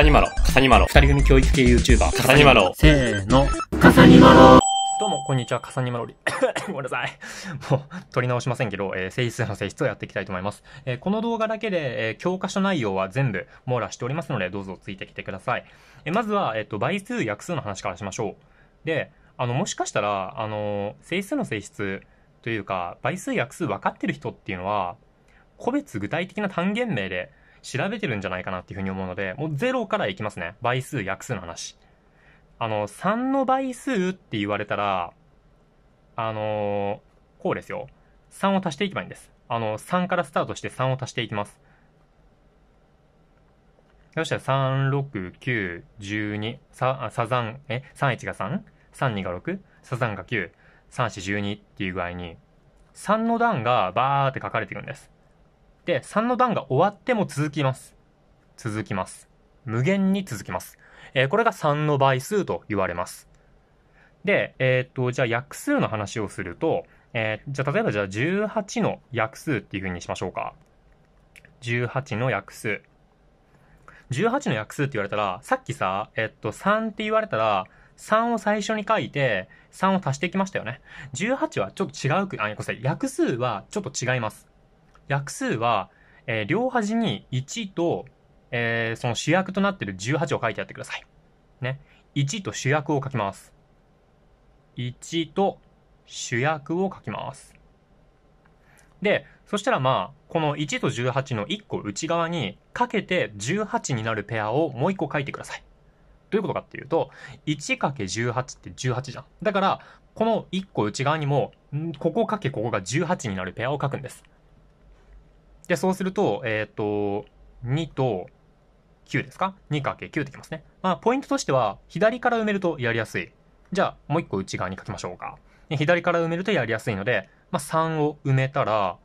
笠にまろ、笠にまろ。二人組教育系 YouTuber、サにまろ。せーの、サにまろ。どうも、こんにちは、サにまろり。ごめんなさい。もう、取り直しませんけど、えー、性質の性質をやっていきたいと思います。えー、この動画だけで、えー、教科書内容は全部網羅しておりますので、どうぞついてきてください。えー、まずは、えっ、ー、と、倍数、約数の話からしましょう。で、あの、もしかしたら、あの、性質の性質というか、倍数、約数分かってる人っていうのは、個別具体的な単元名で調べてるんじゃないかなっていうふうに思うので、もう0からいきますね。倍数、約数の話。あの、3の倍数って言われたら、あのー、こうですよ。3を足していけばいいんです。あの、3からスタートして3を足していきます。そしたら3、6、9、12、さ、サザン、え、31が 3? 32が6、サザンが9、34、12っていう具合に、3の段がバーって書かれていくんです。で、3の段が終わっても続きます。続きます。無限に続きます。えー、これが3の倍数と言われます。で、えー、っと、じゃあ約数の話をすると、えー、じゃあ例えばじゃあ18の約数っていう風にしましょうか。18の約数。18の約数って言われたら、さっきさ、えっと、3って言われたら、3を最初に書いて、3を足していきましたよね。18はちょっと違うく、あ、ごめんなさい。約数はちょっと違います。約数は、えー、両端に1と、えー、その主役となってる18を書いてやってください。ね。1と主役を書きます。1と主役を書きます。で、そしたらまあ、この1と18の1個内側にかけて18になるペアをもう1個書いてください。どういうことかっていうと、1×18 って18じゃん。だから、この1個内側にも、ここかけここが18になるペアを書くんです。で、そうすると、えっ、ー、と、2と9ですか ?2×9 できますね。まあ、ポイントとしては、左から埋めるとやりやすい。じゃあ、もう1個内側に書きましょうか。左から埋めるとやりやすいので、まあ、3を埋めたら、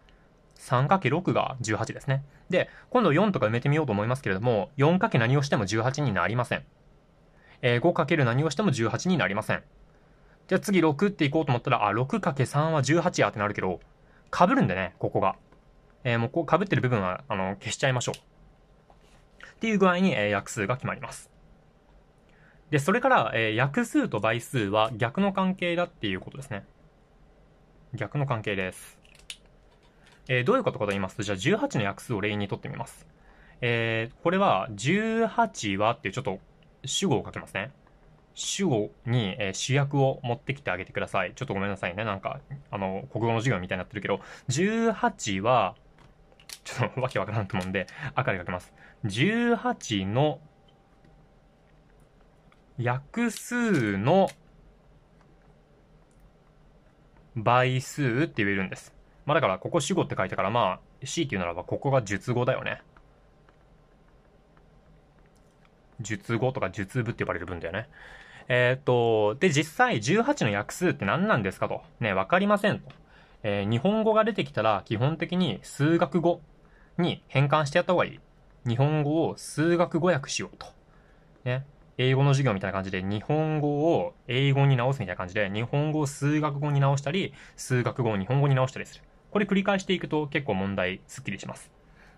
3×6 が18ですね。で、今度4とか埋めてみようと思いますけれども、4× 何をしても18になりません。えー、5× 何をしても18になりません。じゃあ次6っていこうと思ったら、あ、6×3 は18やってなるけど、被るんでね、ここが。えー、もうこう被ってる部分は、あの、消しちゃいましょう。っていう具合に、えー、約数が決まります。で、それから、えー、約数と倍数は逆の関係だっていうことですね。逆の関係です。えー、どういうことかと言いますと、じゃあ18の約数を例にとってみます。えー、これは、18はっていうちょっと主語を書きますね。主語に、えー、主役を持ってきてあげてください。ちょっとごめんなさいね。なんか、あの、国語の授業みたいになってるけど、18は、ちょっとわけわからんと思うんで、赤で書きます。18の約数の倍数って言えるんです。まあだからここ主語って書いたからまあ C っていうならばここが述語だよね。述語とか述部って呼ばれる文だよね。えっ、と、で、実際18の約数って何なんですかと。ね、わかりませんと。えー、日本語が出てきたら基本的に数学語に変換してやった方がいい。日本語を数学語訳しようと。ね。英語の授業みたいな感じで、日本語を英語に直すみたいな感じで、日本語を数学語に直したり、数学語を日本語に直したりする。これ繰り返していくと結構問題すっきりします。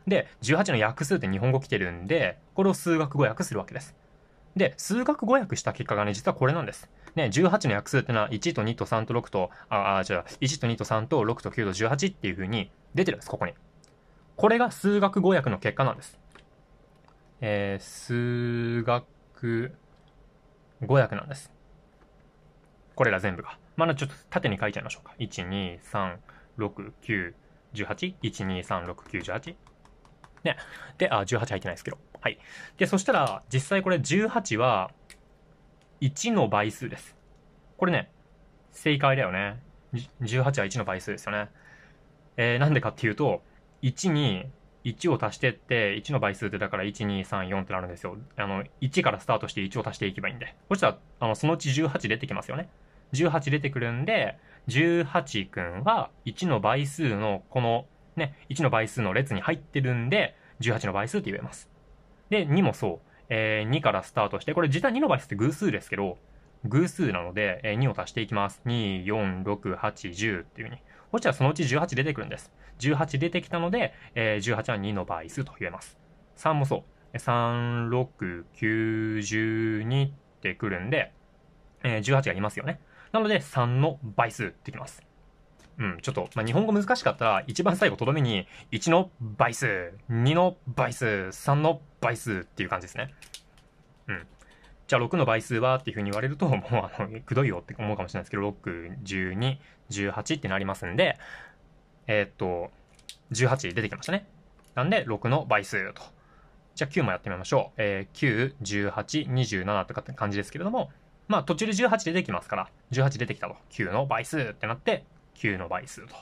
で、18の約数って日本語来てるんで、これを数学語訳するわけです。で、数学語訳した結果がね、実はこれなんです。ね、18の約数ってのは1と2と3と6と、あ、あ、じゃあ、1と2と3と6と9と18っていう風に出てるんです、ここに。これが数学語訳の結果なんです。えー、数学語訳なんです。これら全部が。まだ、ちょっと縦に書いちゃいましょうか。1、2、3、6、9、18。1、2、3、6、9、18。ね。で、あ、18入ってないですけど。はい。で、そしたら、実際これ18は、1の倍数です。これね、正解だよね。18は1の倍数ですよね。えー、なんでかっていうと、1に1を足してって、1の倍数ってだから1、2、3、4ってなるんですよ。あの、1からスタートして1を足していけばいいんで。そしたら、あの、そのうち18出てきますよね。18出てくるんで、18くんは1の倍数の、この、ね、1の倍数の列に入ってるんで、18の倍数って言えます。で、2もそう。えー、2からスタートして、これ実は2の倍数って偶数ですけど、偶数なので、えー、2を足していきます。2、4、6、8、10っていう風に。そしたらそのうち18出てくるんです。18出てきたので、えー、18は2の倍数と言えます。3もそう。3、6、9、12ってくるんで、えー、18がいますよね。なので、3の倍数ってきます。うん、ちょっと、まあ、日本語難しかったら、一番最後とどめに、1の倍数、2の倍数、3の倍数っていう感じですね。うん。じゃあ6の倍数はっていうふうに言われると、もうあの、くどいよって思うかもしれないですけど、6、12、18ってなりますんで、えー、っと、18出てきましたね。なんで、6の倍数と。じゃあ9もやってみましょう。えー、9、18、27とかって感じですけれども、まあ途中で18出てきますから、18出てきたと。9の倍数ってなって、9の倍数と。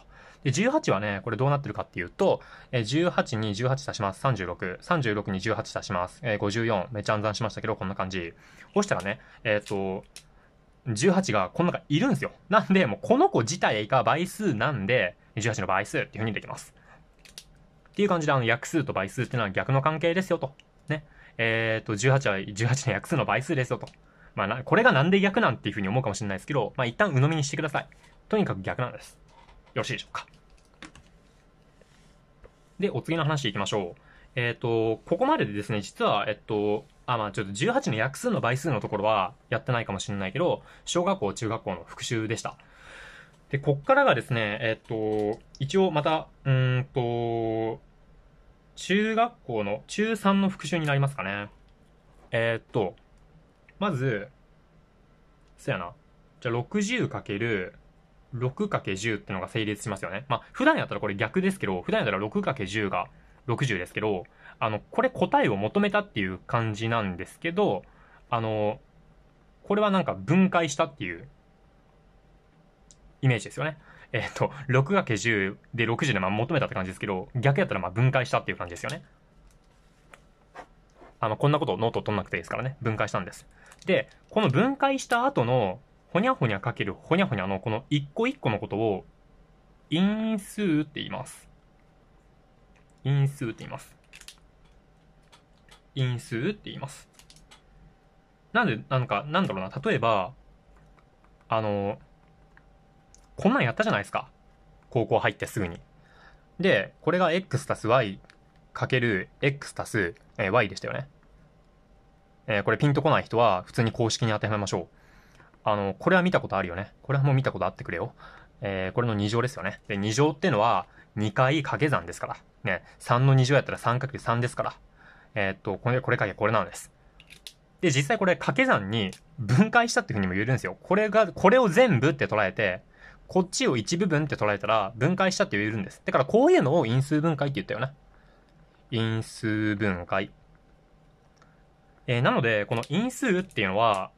で、18はね、これどうなってるかっていうと、えー、18に18足します。36。36に18足します。えー、54。めっちゃ暗算しましたけど、こんな感じ。そしたらね、えっ、と、18がこの中いるんですよ。なんで、もうこの子自体が倍数なんで、18の倍数っていう風にできます。っていう感じで、あの、約数と倍数っていうのは逆の関係ですよと。ね。えっ、ー、と、18は18の約数の倍数ですよと。まあ、な、これがなんで逆なんていう風に思うかもしれないですけど、まあ、一旦鵜呑みにしてください。とにかく逆なんです。よろしいでしょうか。で、お次の話いきましょう。えっ、ー、と、ここまででですね、実は、えっと、あ、まあちょっと18の約数の倍数のところはやってないかもしれないけど、小学校、中学校の復習でした。で、こっからがですね、えっと、一応また、うんと、中学校の中3の復習になりますかね。えー、っと、まず、そやな。じゃあ 60×6×10 ってのが成立しますよね。まあ、普段やったらこれ逆ですけど、普段やったら 6×10 が60ですけど、あの、これ答えを求めたっていう感じなんですけど、あの、これはなんか分解したっていうイメージですよね。えっ、ー、と、6 × 10で60でまあ求めたって感じですけど、逆やったらまあ分解したっていう感じですよね。あの、こんなことノート取んなくていいですからね。分解したんです。で、この分解した後の、ほにゃほにゃかけるほにゃほにゃのこの一個一個のことを、因数って言います。因数って言います。因数って言います。なんで、なんか、なんだろうな、例えば、あの、こんなんやったじゃないですか。高校入ってすぐに。で、これが x たす y かける x たす、え y でしたよね。えー、これピンとこない人は普通に公式に当てはめましょう。あの、これは見たことあるよね。これはもう見たことあってくれよ。えー、これの2乗ですよね。で、2乗ってのは2回掛け算ですから。ね、3の2乗やったら3る3ですから。えー、っと、これ、これかけこれなんです。で、実際これ掛け算に分解したっていうふうにも言えるんですよ。これが、これを全部って捉えて、こっちを一部分って捉えたら分解したって言えるんです。だからこういうのを因数分解って言ったよね。因数分解。えー、なので、この因数っていうのは、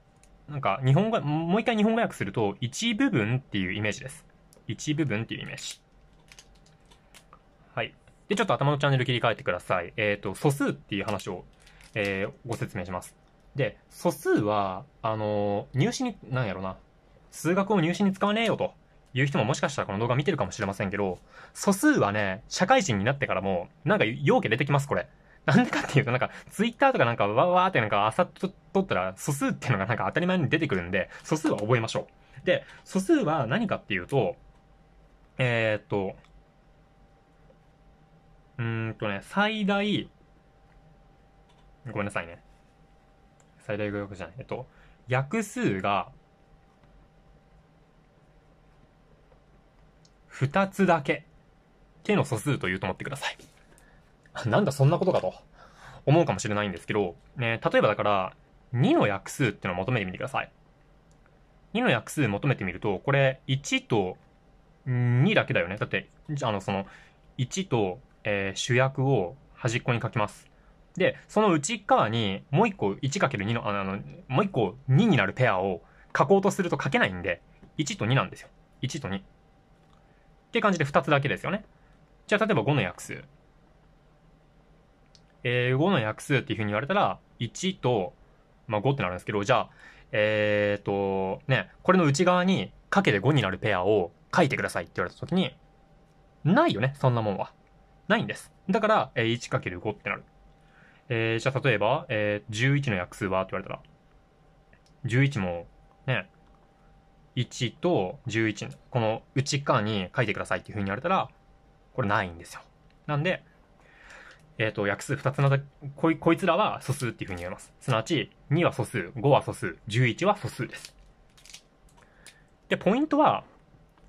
なんか日本語、もう一回日本語訳すると、一部分っていうイメージです。一部分っていうイメージ。はい。で、ちょっと頭のチャンネル切り替えてください。えっ、ー、と、素数っていう話を、えー、ご説明します。で、素数は、あのー、入試に、なんやろな、数学を入試に使わねえよという人ももしかしたらこの動画見てるかもしれませんけど、素数はね、社会人になってからも、なんか容器出てきます、これ。なんでかっていうと、なんか、ツイッターとかなんか、わわーってなんか、あさっと取ったら、素数っていうのがなんか当たり前に出てくるんで、素数は覚えましょう。で、素数は何かっていうと、えー、っと、うーんとね、最大、ごめんなさいね。最大語訳じゃない。えっと、約数が、2つだけ。手の素数というと思ってください。なんだそんなことかと思うかもしれないんですけど、ね、例えばだから、2の約数っていうのを求めてみてください。2の約数求めてみると、これ1と2だけだよね。だって、じゃあの、その、1とえー、主役を端っこに書きます。で、その内側にもう一個 1×2 の、あの、もう一個2になるペアを書こうとすると書けないんで、1と2なんですよ。1と2。って感じで2つだけですよね。じゃあ例えば5の約数。えー、5の約数っていうふうに言われたら、1と、まあ、5ってなるんですけど、じゃあ、えっ、と、ね、これの内側に、かけて5になるペアを書いてくださいって言われた時に、ないよね、そんなもんは。ないんです。だから、えー、1×5 ってなる。えー、じゃあ例えば、えー、11の約数はって言われたら、11も、ね、1と11、この内側に書いてくださいっていう風に言われたら、これないんですよ。なんで、えっ、ー、と、約数2つのだこい、こいつらは素数っていう風に言えます。すなわち、2は素数、5は素数、11は素数です。で、ポイントは、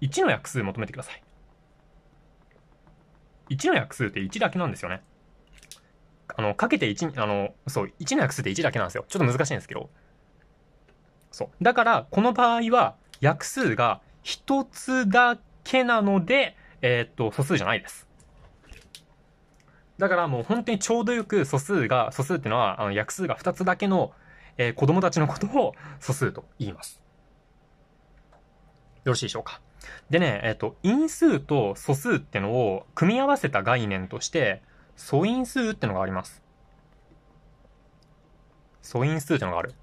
1の約数求めてください。1の約数って1だけなんですよね。あの、かけて1、あの、そう、1の約数って1だけなんですよ。ちょっと難しいんですけど。そう。だから、この場合は、約数が1つだけなので、えー、っと、素数じゃないです。だからもう本当にちょうどよく素数が、素数っていうのは、あの、約数が2つだけの、えー、子供たちのことを素数と言います。よろしいでしょうか。でね、えっ、ー、と、因数と素数ってのを組み合わせた概念として、素因数ってのがあります。素因数ってのがある。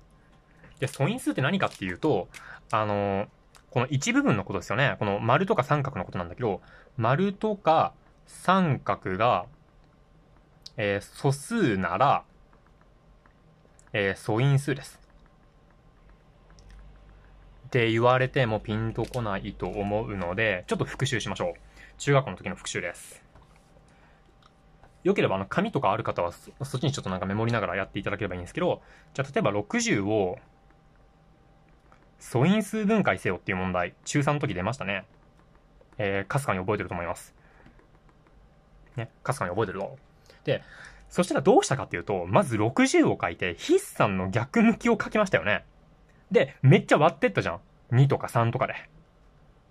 で、素因数って何かっていうと、あの、この一部分のことですよね。この丸とか三角のことなんだけど、丸とか三角が、えー、素数なら、えー、素因数です。って言われてもピンとこないと思うので、ちょっと復習しましょう。中学校の時の復習です。よければ、あの、紙とかある方は、そっちにちょっとなんかメモりながらやっていただければいいんですけど、じゃあ、例えば60を、素因数分解せよっていう問題、中3の時出ましたね。えー、かすかに覚えてると思います。ね、かすかに覚えてるぞ。で、そしたらどうしたかっていうと、まず60を書いて、筆算の逆向きを書きましたよね。で、めっちゃ割ってったじゃん。2とか3とかで。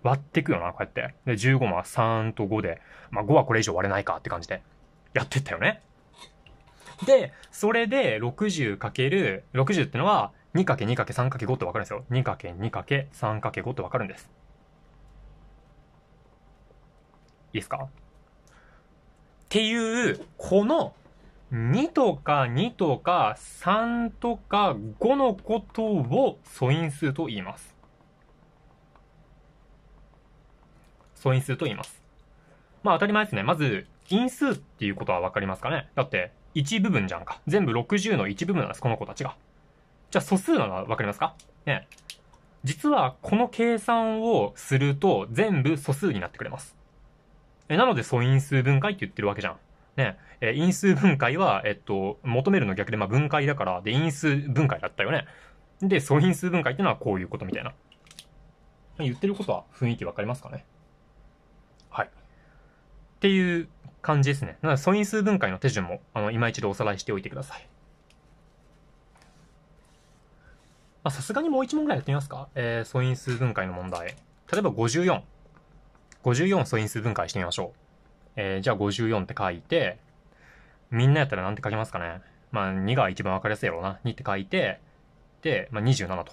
割ってくよな、こうやって。で、15も3と5で、まあ5はこれ以上割れないかって感じで、やってったよね。で、それで 60×、60ってのは 2×2×3×5 ってわかるんですよ。2×2×3×5 ってわかるんです。いいですかっていう、この2とか2とか3とか5のことを素因数と言います。素因数と言います。まあ当たり前ですね。まず、因数っていうことはわかりますかねだって、1部分じゃんか。全部60の1部分なんです、この子たちが。じゃあ素数なのはわかりますかね実は、この計算をすると、全部素数になってくれます。え、なので素因数分解って言ってるわけじゃん。ね、えー、因数分解は、えっと、求めるの逆で、まあ、分解だから、で、因数分解だったよね。で、素因数分解ってのはこういうことみたいな。言ってることは雰囲気わかりますかねはい。っていう感じですね。なので、素因数分解の手順も、あの、今一度おさらいしておいてください。あ、さすがにもう一問ぐらいやってみますかえー、素因数分解の問題。例えば54。54素因数分解してみましょう。えー、じゃあ54って書いて、みんなやったらなんて書きますかね。まあ、2が一番わかりやすいやろうな。2って書いて、で、まあ、27と。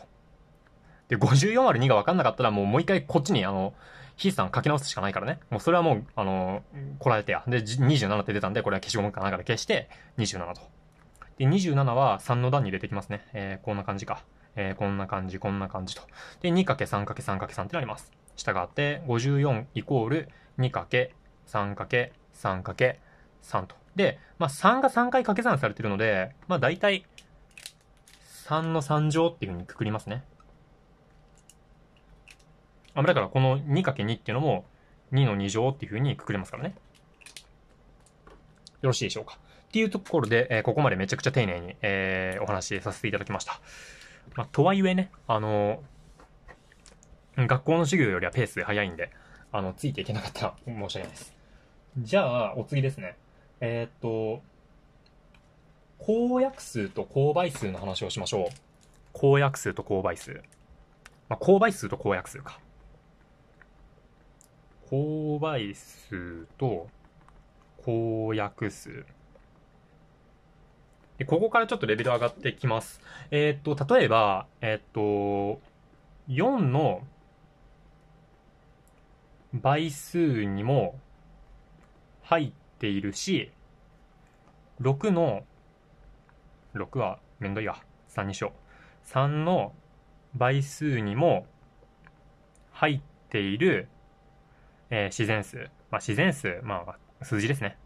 で、54割2が分かんなかったら、もうもう一回こっちに、あの、ヒーさん書き直すしかないからね。もうそれはもう、あの、こらえてや。で、27って出たんで、これは消しゴムかなんかで消して、27と。で、27は3の段に入れていきますね。えー、こんな感じか。えー、こんな感じ、こんな感じと。で、2×3×3×3 ってなります。従って、54イコール 2× 3×3×3 と。で、まあ、3が3回掛け算されてるので、まあ、大体、3の3乗っていうふうにくくりますね。あ、だからこの 2×2 っていうのも2の2乗っていうふうにくくれますからね。よろしいでしょうか。っていうところで、えー、ここまでめちゃくちゃ丁寧に、えー、お話しさせていただきました。まあ、とはいえね、あのー、学校の授業よりはペース早いんで、あの、ついていけなかったら申し訳ないです。じゃあ、お次ですね。えっ、と、公約数と公倍数の話をしましょう。公約数と公倍数。まあ、公倍数と公約数か。公倍数と公約数。で、ここからちょっとレベル上がってきます。えっ、と、例えば、えっ、と、4の倍数にも入っているし、6の、6はめんどいわ。3にしよう。3の倍数にも入っている、えー、自然数。まあ、自然数、まあ、数字ですね。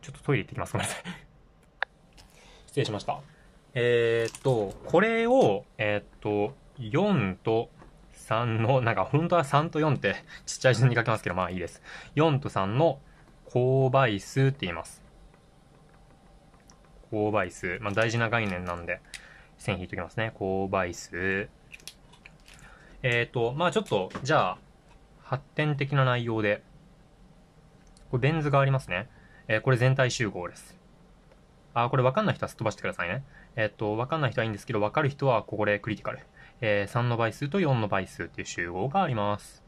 ちょっとトイレ行ってきます。ごめんなさい。失礼しました。えー、っと、これを、えー、っと、4と3の、なんか本当は3と4ってちっちゃい順に書きますけど、まあいいです。4と3の勾配数って言います。勾配数。まあ、大事な概念なんで、線引いておきますね。勾配数。えっ、ー、と、まあちょっと、じゃあ、発展的な内容で、これベン図がありますね。えー、これ全体集合です。あ、これ分かんない人はすっ飛ばしてくださいね。えっ、ー、と、分かんない人はいいんですけど、分かる人はここでクリティカル。えー、3の倍数と4の倍数っていう集合があります。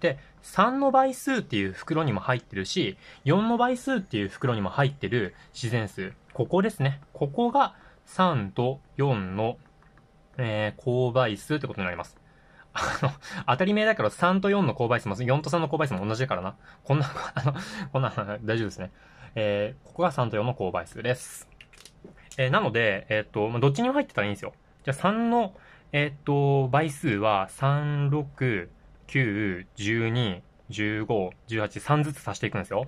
で、3の倍数っていう袋にも入ってるし、4の倍数っていう袋にも入ってる自然数。ここですね。ここが3と4の、えー、公倍数ってことになります。あの、当たり前だから3と4の公倍数も、4と3の公倍数も同じだからな。こんな、あの、こんな、大丈夫ですね。えー、ここが3と4の公倍数です。えー、なので、えー、っと、まあ、どっちにも入ってたらいいんですよ。じゃあ3の、えー、っと、倍数は3、6、9、12、15、18、3ずつ足していくんですよ。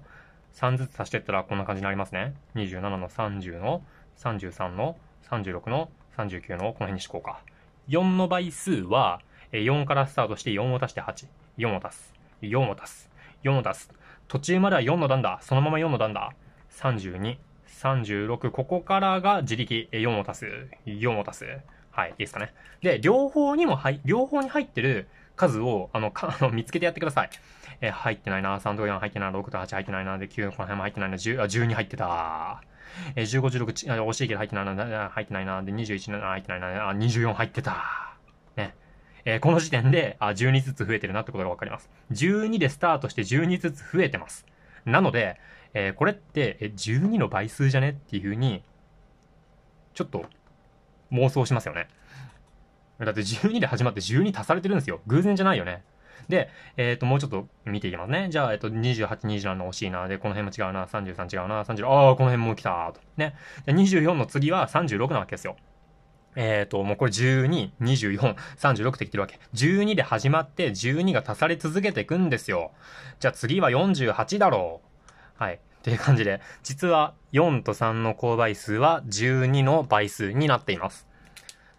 3ずつ足していったらこんな感じになりますね。27の30の、33の、36の、39の、この辺にしこうか。4の倍数は、4からスタートして4を足して8。4を足す。4を足す。4を足す。途中までは4の段だ。そのまま4の段だ。32、36。ここからが自力。4を足す。4を足す。はい。いいですかね。で、両方にも入、両方に入ってる数を、あの、かあの見つけてやってください。えー、入ってないな。3と4入ってないな。6と8入ってないな。で、9この辺も入ってないな。10、あ、12入ってた。えー、15、16、あ惜しいけど入ってないな。入ってないな。で、21、入ってないな。あ、24入ってた。ね。えー、この時点で、あ、12ずつ増えてるなってことがわかります。12でスタートして12ずつ増えてます。なので、えー、これって、え、12の倍数じゃねっていうふうに、ちょっと妄想しますよね。だって12で始まって12足されてるんですよ。偶然じゃないよね。で、えっ、ー、と、もうちょっと見ていきますね。じゃあ、えっ、ー、と、28、27の惜しいな。で、この辺も違うな。33違うな。30、ああ、この辺も来たと。ね。24の次は36なわけですよ。えっ、ー、と、もうこれ12、24、36ってってるわけ。12で始まって12が足され続けていくんですよ。じゃあ次は48だろう。はい。っていう感じで、実は4と3の公倍数は12の倍数になっています。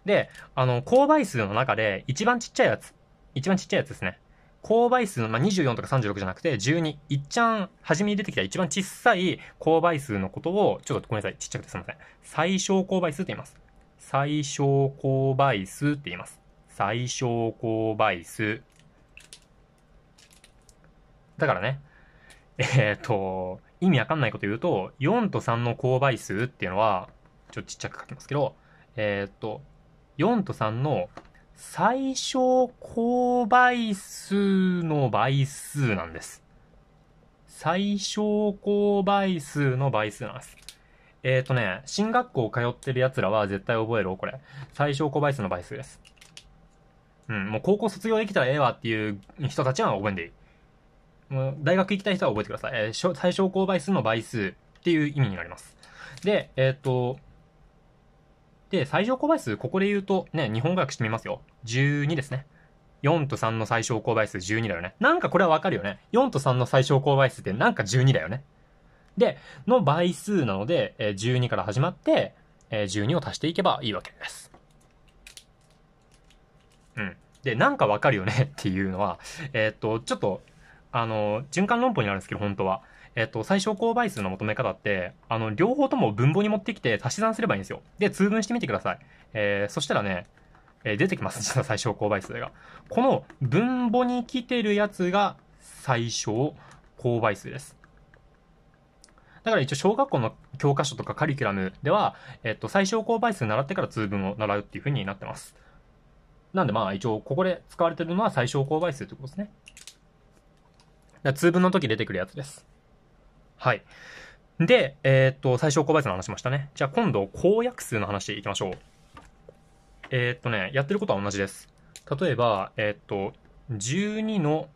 で、あの、公倍数の中で一番ちっちゃいやつ、一番ちっちゃいやつですね。公倍数の、まあ、24とか36じゃなくて、12。いっちゃん、初めに出てきた一番小さい公倍数のことを、ちょっとごめんなさい、ちっちゃくてすいません。最小公倍数って言います。最小公倍数って言います。最小公倍数。だからね、えっ、ー、と、意味わかんないこと言うと、4と3の公倍数っていうのは、ちょっとちっちゃく書きますけど、えっ、ー、と、4と3の最小公倍数の倍数なんです。最小公倍数の倍数なんです。えっ、ー、とね、進学校通ってる奴らは絶対覚えろ、これ。最小公倍数の倍数です。うん、もう高校卒業できたらええわっていう人たちは覚えんでいい。もう大学行きたい人は覚えてください。えー、最小公倍数の倍数っていう意味になります。で、えっ、ー、と、で、最小公倍数、ここで言うと、ね、日本語訳してみますよ。12ですね。4と3の最小公倍数12だよね。なんかこれはわかるよね。4と3の最小公倍数ってなんか12だよね。で、の倍数なので、え12から始まって、え12を足していけばいいわけです。うん。で、なんかわかるよねっていうのは、えー、っと、ちょっと、あの、循環論法になるんですけど、本当は。えっと、最小公倍数の求め方って、あの、両方とも分母に持ってきて足し算すればいいんですよ。で、通分してみてください。えー、そしたらね、えー、出てきます。実 は最小公倍数が。この分母に来てるやつが最小公倍数です。だから一応小学校の教科書とかカリキュラムでは、えっと、最小公倍数習ってから通分を習うっていう風になってます。なんでまあ一応ここで使われてるのは最小公倍数ってことですね。通分の時出てくるやつです。はい。で、えー、っと、最初公倍数の話しましたね。じゃあ今度、公約数の話いきましょう。えー、っとね、やってることは同じです。例えば、えー、っと、12の、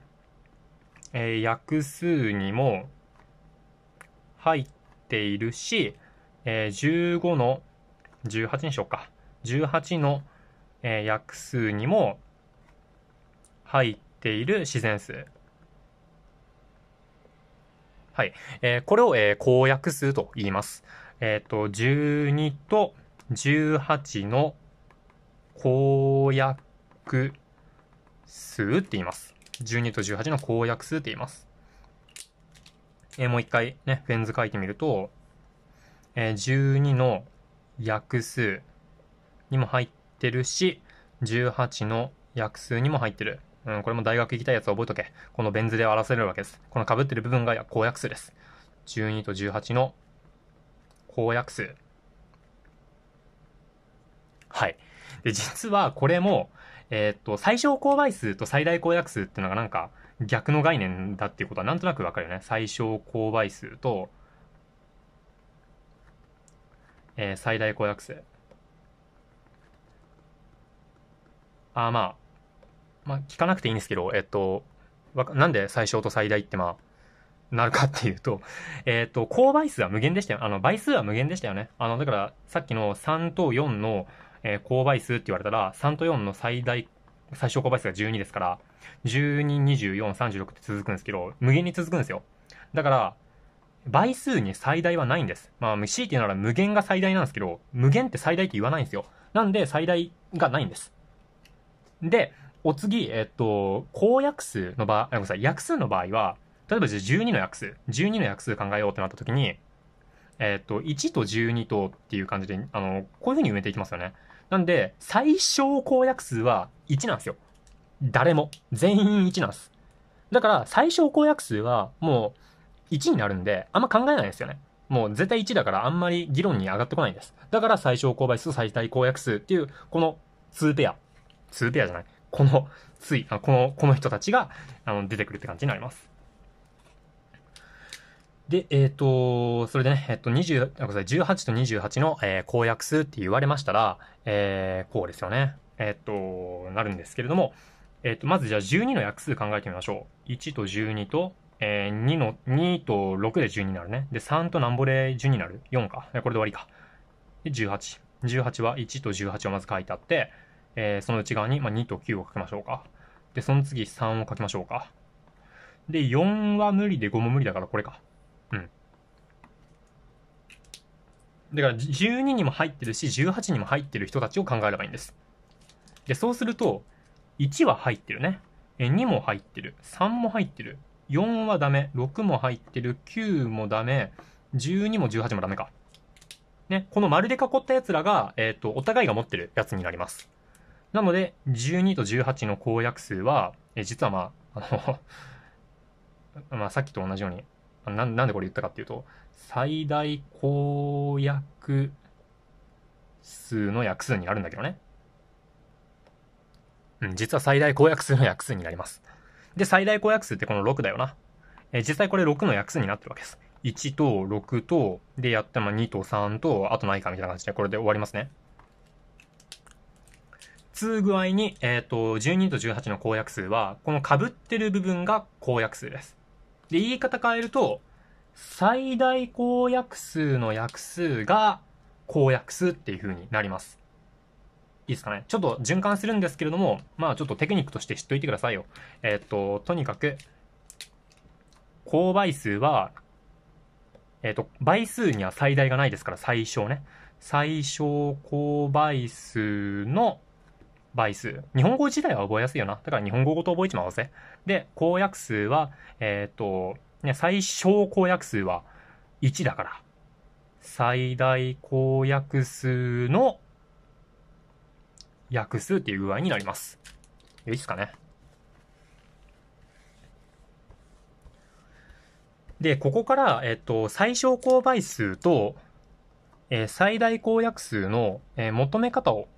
えー、約数にも入っているし、えー、15の、18にしようか。18の、えー、約数にも入っている自然数。はい。えー、これを、えー、公約数と言います。えっ、ー、と、12と18の公約数って言います。12と18の公約数って言います。えー、もう一回ね、フェンズ書いてみると、えー、12の約数にも入ってるし、18の約数にも入ってる。うん、これも大学行きたいやつを覚えとけ。このベン図で表せるわけです。この被ってる部分が公約数です。12と18の公約数。はい。で、実はこれも、えー、っと、最小公倍数と最大公約数っていうのがなんか逆の概念だっていうことはなんとなくわかるよね。最小公倍数と、えー、最大公約数。あ、まあ、まあ、聞かなくていいんですけど、えっと、なんで最小と最大ってまあ、なるかっていうと、えっと、公倍数は無限でしたよ。あの、倍数は無限でしたよね。あの、だから、さっきの3と4の、えー、公倍数って言われたら、3と4の最大、最小公倍数が12ですから、12、24、36って続くんですけど、無限に続くんですよ。だから、倍数に最大はないんです。まあ、強いて言うなら無限が最大なんですけど、無限って最大って言わないんですよ。なんで、最大がないんです。で、お次、えっと、公約数の場合、ごめんなさい、約数の場合は、例えばじゃ12の約数、12の約数考えようってなった時に、えっと、1と12とっていう感じで、あの、こういう風に埋めていきますよね。なんで、最小公約数は1なんですよ。誰も。全員1なんです。だから、最小公約数はもう1になるんで、あんま考えないですよね。もう絶対1だからあんまり議論に上がってこないんです。だから最小公倍数と最大公約数っていう、この2ペア。2ペアじゃない。この、つい、あこの、この人たちが、あの、出てくるって感じになります。で、えっ、ー、と、それでね、えっ、ー、と、20、ごめんなさい、18と28の、えー、公約数って言われましたら、えー、こうですよね。えっ、ー、と、なるんですけれども、えっ、と、まずじゃあ12の約数考えてみましょう。1と12と、えー、2の、2と6で12になるね。で、3と何ぼれ12になる ?4 か。これで終わりか。で、18。18は1と18をまず書いてあって、えー、その内側に、まあ、2と9をかけましょうか。で、その次3をかけましょうか。で、4は無理で5も無理だからこれか。うん。だから12にも入ってるし、18にも入ってる人たちを考えればいいんです。で、そうすると、1は入ってるね。2も入ってる。3も入ってる。4はダメ。6も入ってる。9もダメ。12も18もダメか。ね。この丸で囲ったやつらが、えっ、ー、と、お互いが持ってるやつになります。なので、12と18の公約数は、え実はまあ、あの まあさっきと同じようにな、なんでこれ言ったかっていうと、最大公約数の約数になるんだけどね。うん、実は最大公約数の約数になります。で、最大公約数ってこの6だよな。え実際これ6の約数になってるわけです。1と6と、で、やったま2と3と、あとないかみたいな感じで、これで終わりますね。通具合に、えっ、ー、と、12と18の公約数は、この被ってる部分が公約数です。で、言い方変えると、最大公約数の約数が公約数っていう風になります。いいですかね。ちょっと循環するんですけれども、まあちょっとテクニックとして知っといてくださいよ。えっ、ー、と、とにかく、公倍数は、えっ、ー、と、倍数には最大がないですから、最小ね。最小公倍数の倍数。日本語自体は覚えやすいよな。だから日本語ごと覚えちまおうぜ。で、公約数は、えっ、ー、と、ね、最小公約数は1だから、最大公約数の約数っていう具合になります。いいっすかね。で、ここから、えっ、と、最小公倍数と、えー、最大公約数の、え求め方を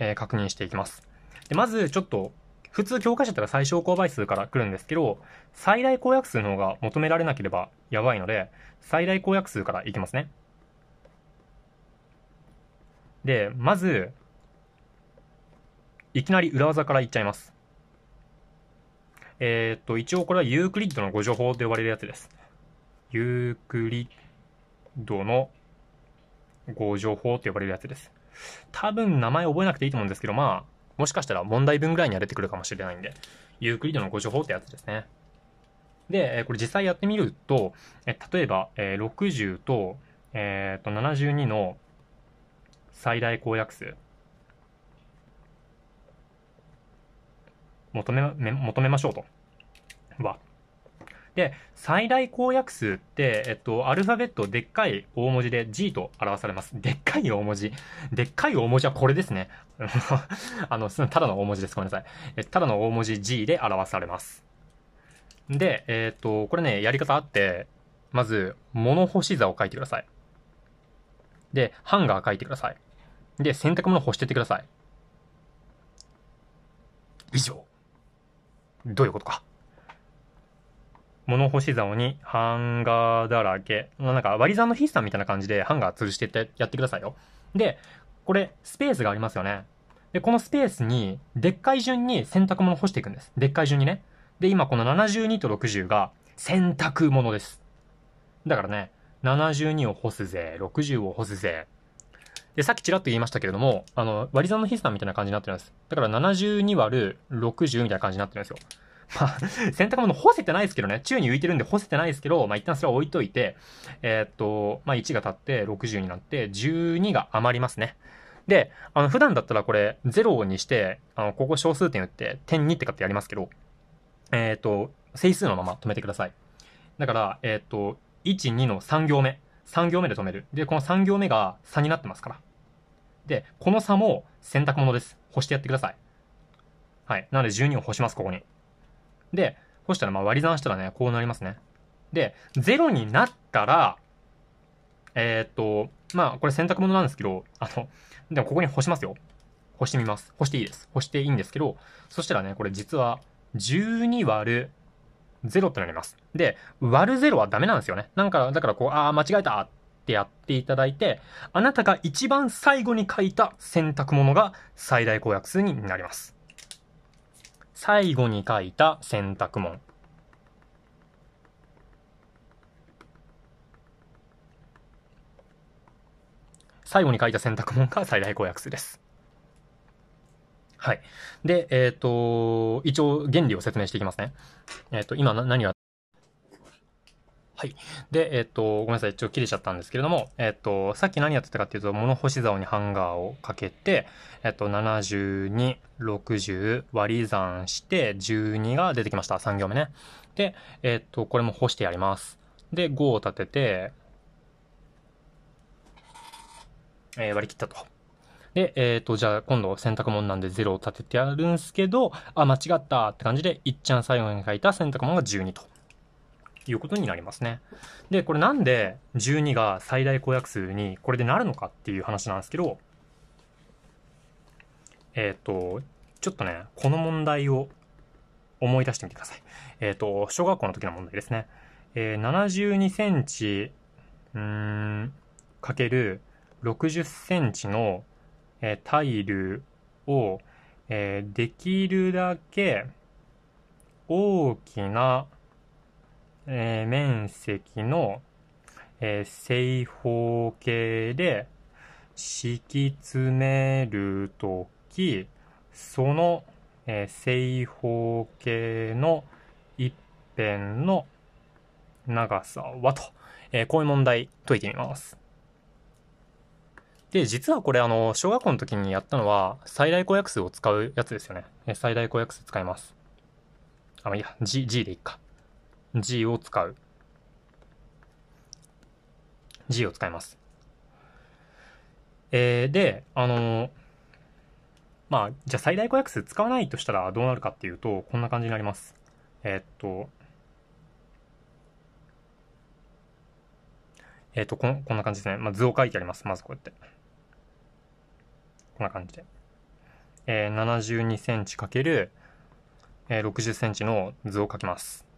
えー、確認していきます。で、まずちょっと、普通教科書だったら最小公倍数から来るんですけど、最大公約数の方が求められなければやばいので、最大公約数からいきますね。で、まず、いきなり裏技からいっちゃいます。えー、っと、一応これはユークリッドのご情法と呼ばれるやつです。ユークリッドのご情報と呼ばれるやつです。多分名前覚えなくていいと思うんですけど、まあ、もしかしたら問題文ぐらいには出てくるかもしれないんで、ユークリッドのご情報ってやつですね。で、これ実際やってみると、え例えば、え60と、えっ、ー、と、72の最大公約数。求め、求めましょうと。で、最大公約数って、えっと、アルファベットでっかい大文字で G と表されます。でっかい大文字。でっかい大文字はこれですね。あの、ただの大文字です。ごめんなさい。えただの大文字 G で表されます。で、えー、っと、これね、やり方あって、まず、物干し座を書いてください。で、ハンガー書いてください。で、洗濯物干してってください。以上。どういうことか。物干し竿にハンガーだらけ。なんか割り算の筆算みたいな感じでハンガー吊るしてってやってくださいよ。で、これスペースがありますよね。で、このスペースに、でっかい順に洗濯物干していくんです。でっかい順にね。で、今この72と60が洗濯物です。だからね、72を干すぜ、60を干すぜ。で、さっきちらっと言いましたけれども、あの、割り算の筆算みたいな感じになってるんです。だから72割る60みたいな感じになってるんですよ。まあ、洗濯物干せてないですけどね、宙に浮いてるんで干せてないですけど、まあ一旦それは置いといて、えー、っと、まあ1が経って60になって、12が余りますね。で、あの、普段だったらこれ0にして、あの、ここ小数点打って点2って買ってやりますけど、えー、っと、整数のまま止めてください。だから、えー、っと、1、2の3行目。3行目で止める。で、この3行目が3になってますから。で、この差も洗濯物です。干してやってください。はい。なので12を干します、ここに。で、そしたらまあ割り算したらね、こうなりますね。で、0になったら、えー、っと、まあこれ洗濯物なんですけど、あの、でもここに干しますよ。干してみます。干していいです。干していいんですけど、そしたらね、これ実は12割0ってなります。で、割る0はダメなんですよね。なんか、だからこう、ああ、間違えたってやっていただいて、あなたが一番最後に書いた選択ものが最大公約数になります。最後に書いた選択問。最後に書いた選択問が最大公約数です。はい。で、えっ、ー、と、一応原理を説明していきますね。えっ、ー、と、今何がはい。で、えっ、ー、と、ごめんなさい。一応切れちゃったんですけれども、えっ、ー、と、さっき何やってたかっていうと、物干し竿にハンガーをかけて、えっ、ー、と、72、60割り算して、12が出てきました。3行目ね。で、えっと、これも干してやります。で、5を立てて、え割り切ったと。で、えっ、と、じゃあ今度洗濯物なんで0を立ててやるんすけど、あ、間違ったって感じで、いっちゃん最後に書いた洗濯物が12と。いうことになりますね。で、これなんで12が最大公約数にこれでなるのかっていう話なんですけど、えっ、ー、と、ちょっとね、この問題を思い出してみてください。えっ、ー、と、小学校の時の問題ですね。えー、72センチ、うん、かける60センチの、えー、タイルを、えー、できるだけ大きなえー、面積の、えー、正方形で敷き詰めるとき、その、えー、正方形の一辺の長さはと、えー、こういう問題解いてみます。で、実はこれあの、小学校の時にやったのは、最大公約数を使うやつですよね。えー、最大公約数使います。あ、いや、G、G でいっか。G を使う。G を使います。えー、で、あのー、まあ、じゃあ最大公約数使わないとしたらどうなるかっていうと、こんな感じになります。えー、っと、えっとこ、こんな感じですね。まあ、図を書いてあります。まずこうやって。こんな感じで。えー、72センチ ×60 センチの図を書きます。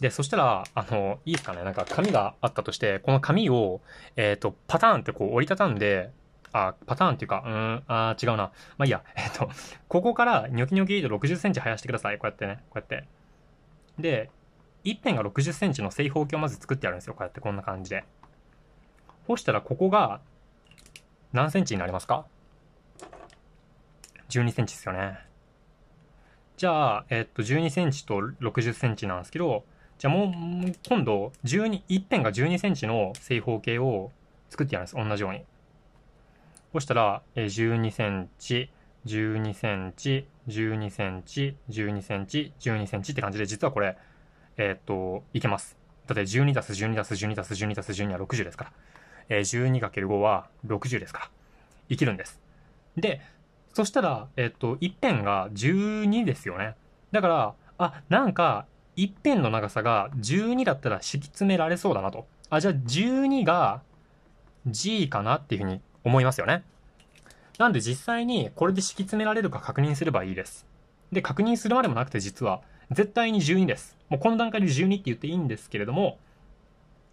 で、そしたら、あの、いいですかね、なんか紙があったとして、この紙を、えっ、ー、と、パターンってこう折りたたんで、あ、パターンっていうか、うん、あ違うな。まあいいや、えっ、ー、と、ここからニョキニョキと60センチ生やしてください。こうやってね、こうやって。で、一辺が60センチの正方形をまず作ってあるんですよ。こうやって、こんな感じで。干したら、ここが、何センチになりますか ?12 センチですよね。じゃあ、えっ、と、12センチと60センチなんですけど、じゃあもう、今度、12、1辺が12センチの正方形を作ってやるんです。同じように。そしたら、12センチ、12センチ、12センチ、12センチ、12センチって感じで、実はこれ、えっ、と、いけます。だって12足す12足す12足す12足す12は60ですから。えー、12×5 は60ですから。いけるんです。で、そしたら、えっ、と、1辺が12ですよね。だから、あ、なんか、一辺の長さが12だったら敷き詰められそうだなと。あ、じゃあ12が G かなっていうふうに思いますよね。なんで実際にこれで敷き詰められるか確認すればいいです。で、確認するまでもなくて実は、絶対に12です。もうこの段階で12って言っていいんですけれども、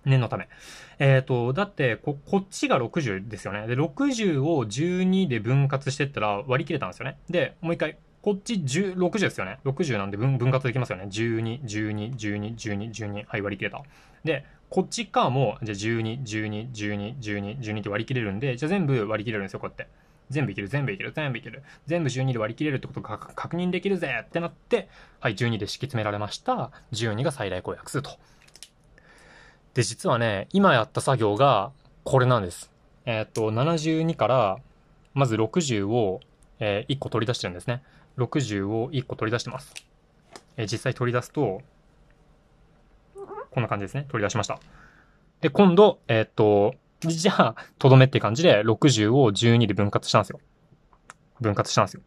念のため。えっ、ー、と、だってこ、こっちが60ですよね。で、60を12で分割してったら割り切れたんですよね。で、もう一回こっち60ですよね。60なんで分分割できますよね。12、12、12、12、12。はい、割り切れた。で、こっちかも、じゃあ12、12、12、12、12って割り切れるんで、じゃあ全部割り切れるんですよ、こうやって。全部いける、全部いける、全部いける。全部12で割り切れるってことが確認できるぜってなって、はい、12で敷き詰められました。12が最大公約数と。で、実はね、今やった作業がこれなんです。えー、っと、72から、まず60を、えー、1個取り出してるんですね。60を1個取り出してます。え実際取り出すと、こんな感じですね。取り出しました。で、今度、えー、っと、じゃあ、とどめって感じで、60を12で分割したんですよ。分割したんですよ。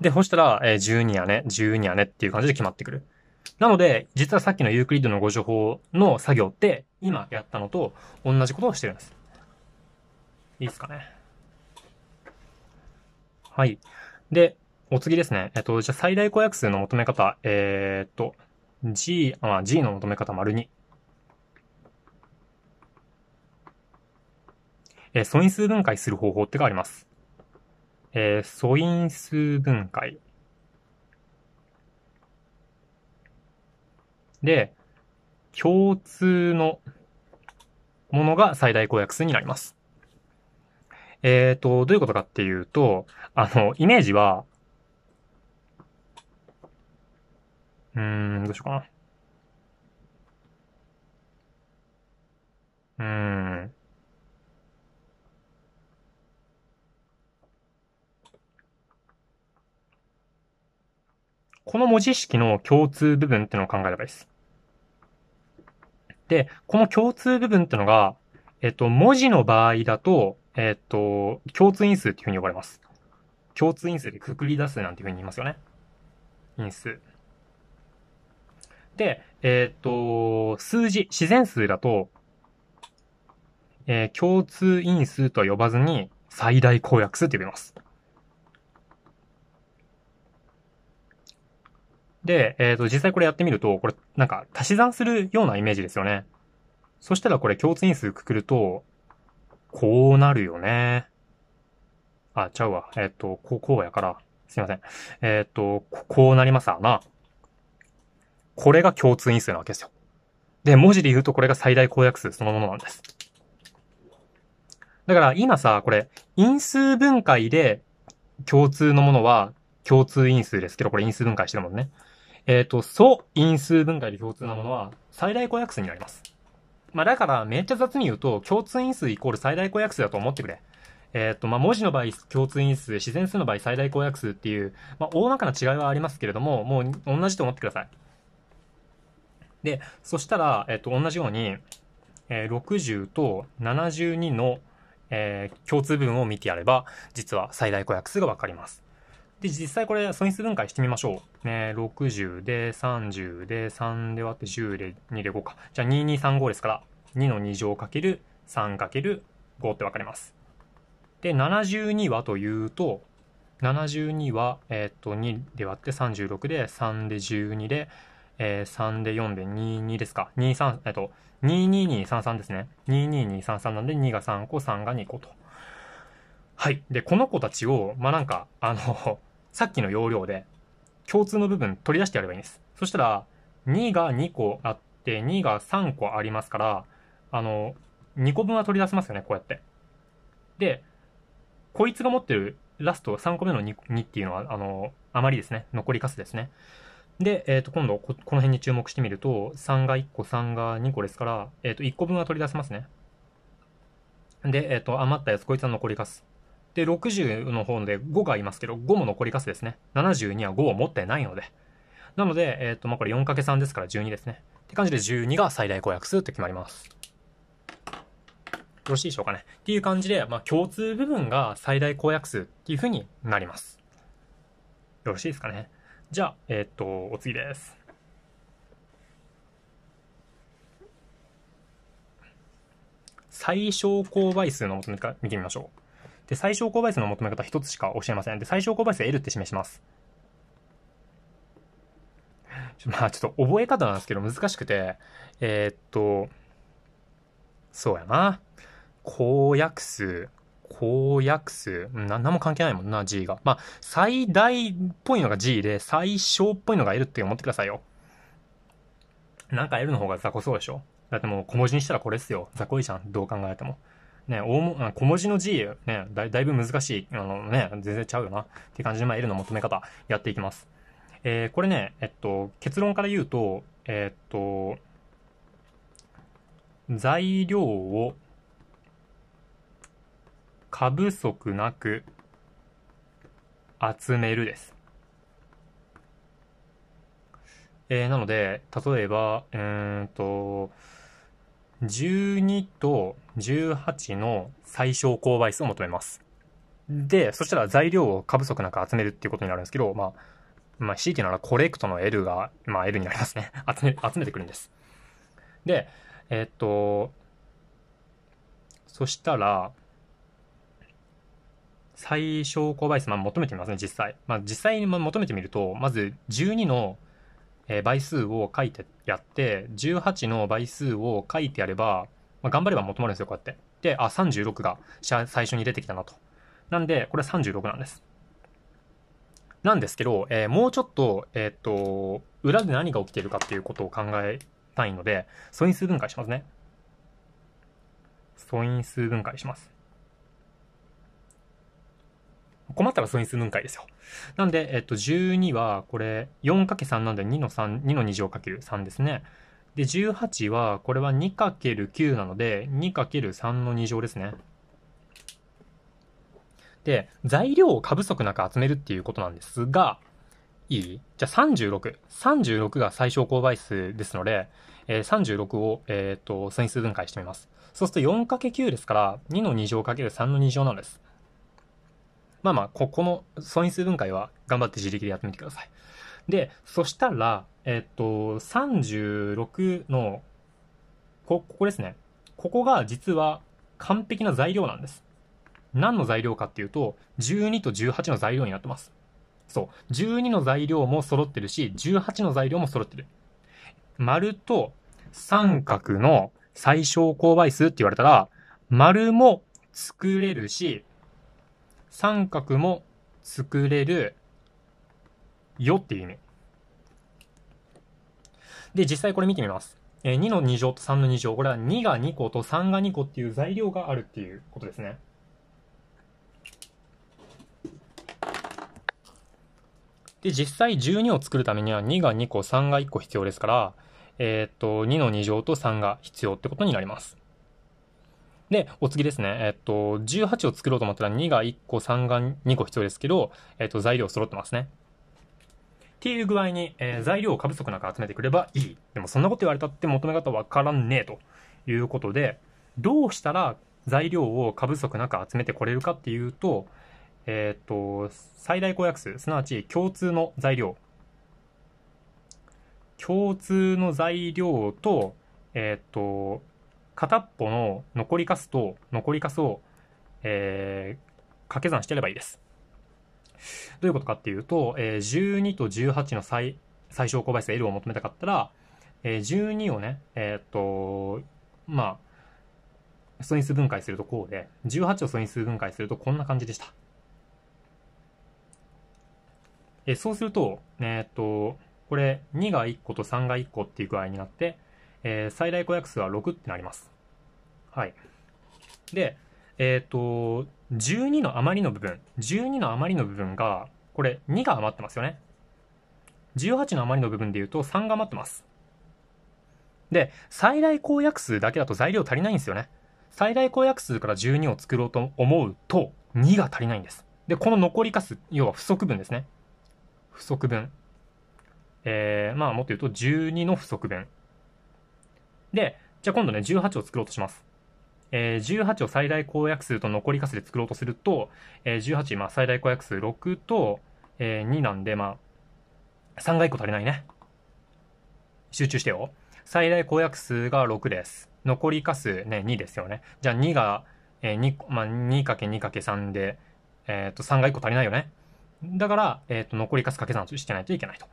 で、そしたら、えー、12やね、12やねっていう感じで決まってくる。なので、実はさっきのユークリッドのご情報の作業って、今やったのと同じことをしてるんです。いいっすかね。はい。で、お次ですね。えっと、じゃあ最大公約数の求め方、えー、っと、G、あ、G の求め方丸2。えー、素因数分解する方法ってがあります。えー、素因数分解。で、共通のものが最大公約数になります。えっ、ー、と、どういうことかっていうと、あの、イメージは、うーん、どうしようかな。うーん。この文字式の共通部分ってのを考えればいいです。で、この共通部分ってのが、えっと、文字の場合だと、えー、っと、共通因数っていうふうに呼ばれます。共通因数でくくり出すなんていうふうに言いますよね。因数。で、えー、っと、数字、自然数だと、えー、共通因数とは呼ばずに、最大公約数って呼びます。で、えっ、ー、と、実際これやってみると、これ、なんか、足し算するようなイメージですよね。そしたらこれ、共通因数くくると、こうなるよね。あ、ちゃうわ。えっ、ー、と、こう、こうやから。すいません。えっ、ー、と、こうなりますわな。これが共通因数なわけですよ。で、文字で言うとこれが最大公約数そのものなんです。だから今さ、これ、因数分解で共通のものは共通因数ですけど、これ因数分解してるもんね。えっ、ー、と、素因数分解で共通なものは最大公約数になります。まあ、だから、めっちゃ雑に言うと、共通因数イコール最大公約数だと思ってくれ。えっ、ー、と、まあ、文字の場合、共通因数、自然数の場合、最大公約数っていう、まあ、大まかな違いはありますけれども、もう同じと思ってください。で、そしたら、えっ、ー、と、同じように、えー、60と72の、えー、共通部分を見てやれば、実は最大公約数がわかります。で、実際これ損失分解してみましょう。ね、60で30で3で割って10で2で5か。じゃあ2235ですから、2の2乗かける3かける5って分かれます。で、72はというと、72は、えー、っと、2で割って36で、3で12で、えー、3で4で22ですか。23、えっと、22233ですね。22233なんで、2が3個、3が2個と。はい。で、この子たちを、まあ、なんか、あのさっきの要領で、共通の部分取り出してやればいいんです。そしたら、2が2個あって、2が3個ありますから、あの、2個分は取り出せますよね、こうやって。で、こいつが持ってるラスト3個目の 2, 2っていうのは、あの、余りですね。残りカスですね。で、えっ、ー、と、今度こ、この辺に注目してみると、3が1個、3が2個ですから、えっ、ー、と、1個分は取り出せますね。で、えっ、ー、と、余ったやつ、こいつは残りかす。で、60の方で5がいますけど、5も残りかすですね。72は5を持ってないので。なので、えっ、ー、と、まあ、これ 4×3 ですから12ですね。って感じで12が最大公約数って決まります。よろしいでしょうかね。っていう感じで、まあ、共通部分が最大公約数っていうふうになります。よろしいですかね。じゃあ、えー、っと、お次です。最小公倍数の求め方見てみましょう。で、最小公倍数の求め方1つしか教えません。で、最小公倍数 L って示します。まあ、ちょっと覚え方なんですけど難しくて、えー、っと、そうやな。公約数、公約数、何も関係ないもんな、G が。まあ、最大っぽいのが G で、最小っぽいのが L って思ってくださいよ。なんか L の方が雑魚そうでしょだってもう小文字にしたらこれっすよ。雑魚いじゃん、どう考えても。ね、大も、小文字の G、ね、だだいぶ難しい。あのね、全然ちゃうよな。って感じで、まあ、L の求め方、やっていきます。えー、これね、えっと、結論から言うと、えー、っと、材料を過不足なく集めるです。えー、なので、例えば、うんと、12と18の最小購買数を求めます。で、そしたら材料を過不足なく集めるっていうことになるんですけど、まあ、まあ、CT ならコレクトの L が、まあ L になりますね。集め、集めてくるんです。で、えー、っと、そしたら、最小購買数、まあ、求めてみますね、実際。まあ、実際に求めてみると、まず12のえー、倍数を書いてやって、18の倍数を書いてやれば、まあ、頑張れば求まるんですよ、こうやって。で、あ、36が最初に出てきたなと。なんで、これ36なんです。なんですけど、えー、もうちょっと、えっ、と、裏で何が起きているかっていうことを考えたいので、素因数分解しますね。素因数分解します。困ったら素失分解ですよ。なんで、えっと、12は、これ、4×3 なんで2の3、2の2乗かける3ですね。で、18は、これは 2×9 なので、2×3 の2乗ですね。で、材料を過不足なく集めるっていうことなんですが、いいじゃあ36。36が最小公倍数ですので、えー、36を、えー、っと、素因数分解してみます。そうすると 4×9 ですから、2の2乗かける3の2乗なんです。まあまあ、ここの損数分解は頑張って自力でやってみてください。で、そしたら、えっと、36の、こ、ここですね。ここが実は完璧な材料なんです。何の材料かっていうと、12と18の材料になってます。そう。12の材料も揃ってるし、18の材料も揃ってる。丸と三角の最小公倍数って言われたら、丸も作れるし、三角も作れるよっていう意味。で、実際これ見てみます。えー、2の2乗と3の2乗。これは2が2個と3が2個っていう材料があるっていうことですね。で、実際12を作るためには2が2個、3が1個必要ですから、えー、っと、2の2乗と3が必要ってことになります。で、お次ですね。えっと、18を作ろうと思ったら2が1個、3が2個必要ですけど、えっと、材料揃ってますね。っていう具合に、えー、材料を過不足なく集めてくればいい。でもそんなこと言われたって求め方わからんねえということで、どうしたら材料を過不足なく集めてこれるかっていうと、えっ、ー、と、最大公約数、すなわち共通の材料。共通の材料と、えっ、ー、と、片っぽの残りカスと残りカスを、えー、掛け算してればいいです。どういうことかっていうと、えー、12と18の最最小公倍数 L を求めたかったら、えー、12をね、えー、っと、まあ、素因数分解するとこうで、18を素因数分解するとこんな感じでした。えー、そうすると、えー、っと、これ2が1個と3が1個っていう具合になって、えー、最大公約数は6ってなります。はい。で、えっ、ー、と、12の余りの部分、12の余りの部分が、これ2が余ってますよね。18の余りの部分で言うと3が余ってます。で、最大公約数だけだと材料足りないんですよね。最大公約数から12を作ろうと思うと2が足りないんです。で、この残りかす、要は不足分ですね。不足分。えー、まあもっと言うと12の不足分。で、じゃあ今度ね、18を作ろうとします。えー、18を最大公約数と残り数で作ろうとすると、えー、18、まあ、最大公約数6と、えー、2なんで、まあ、3が1個足りないね。集中してよ。最大公約数が6です。残り数ね、2ですよね。じゃあ2が、えー、2、まあ、2 × 2け3で、えっ、ー、と、3が1個足りないよね。だから、えっ、ー、と、残り数掛け算してないといけないと。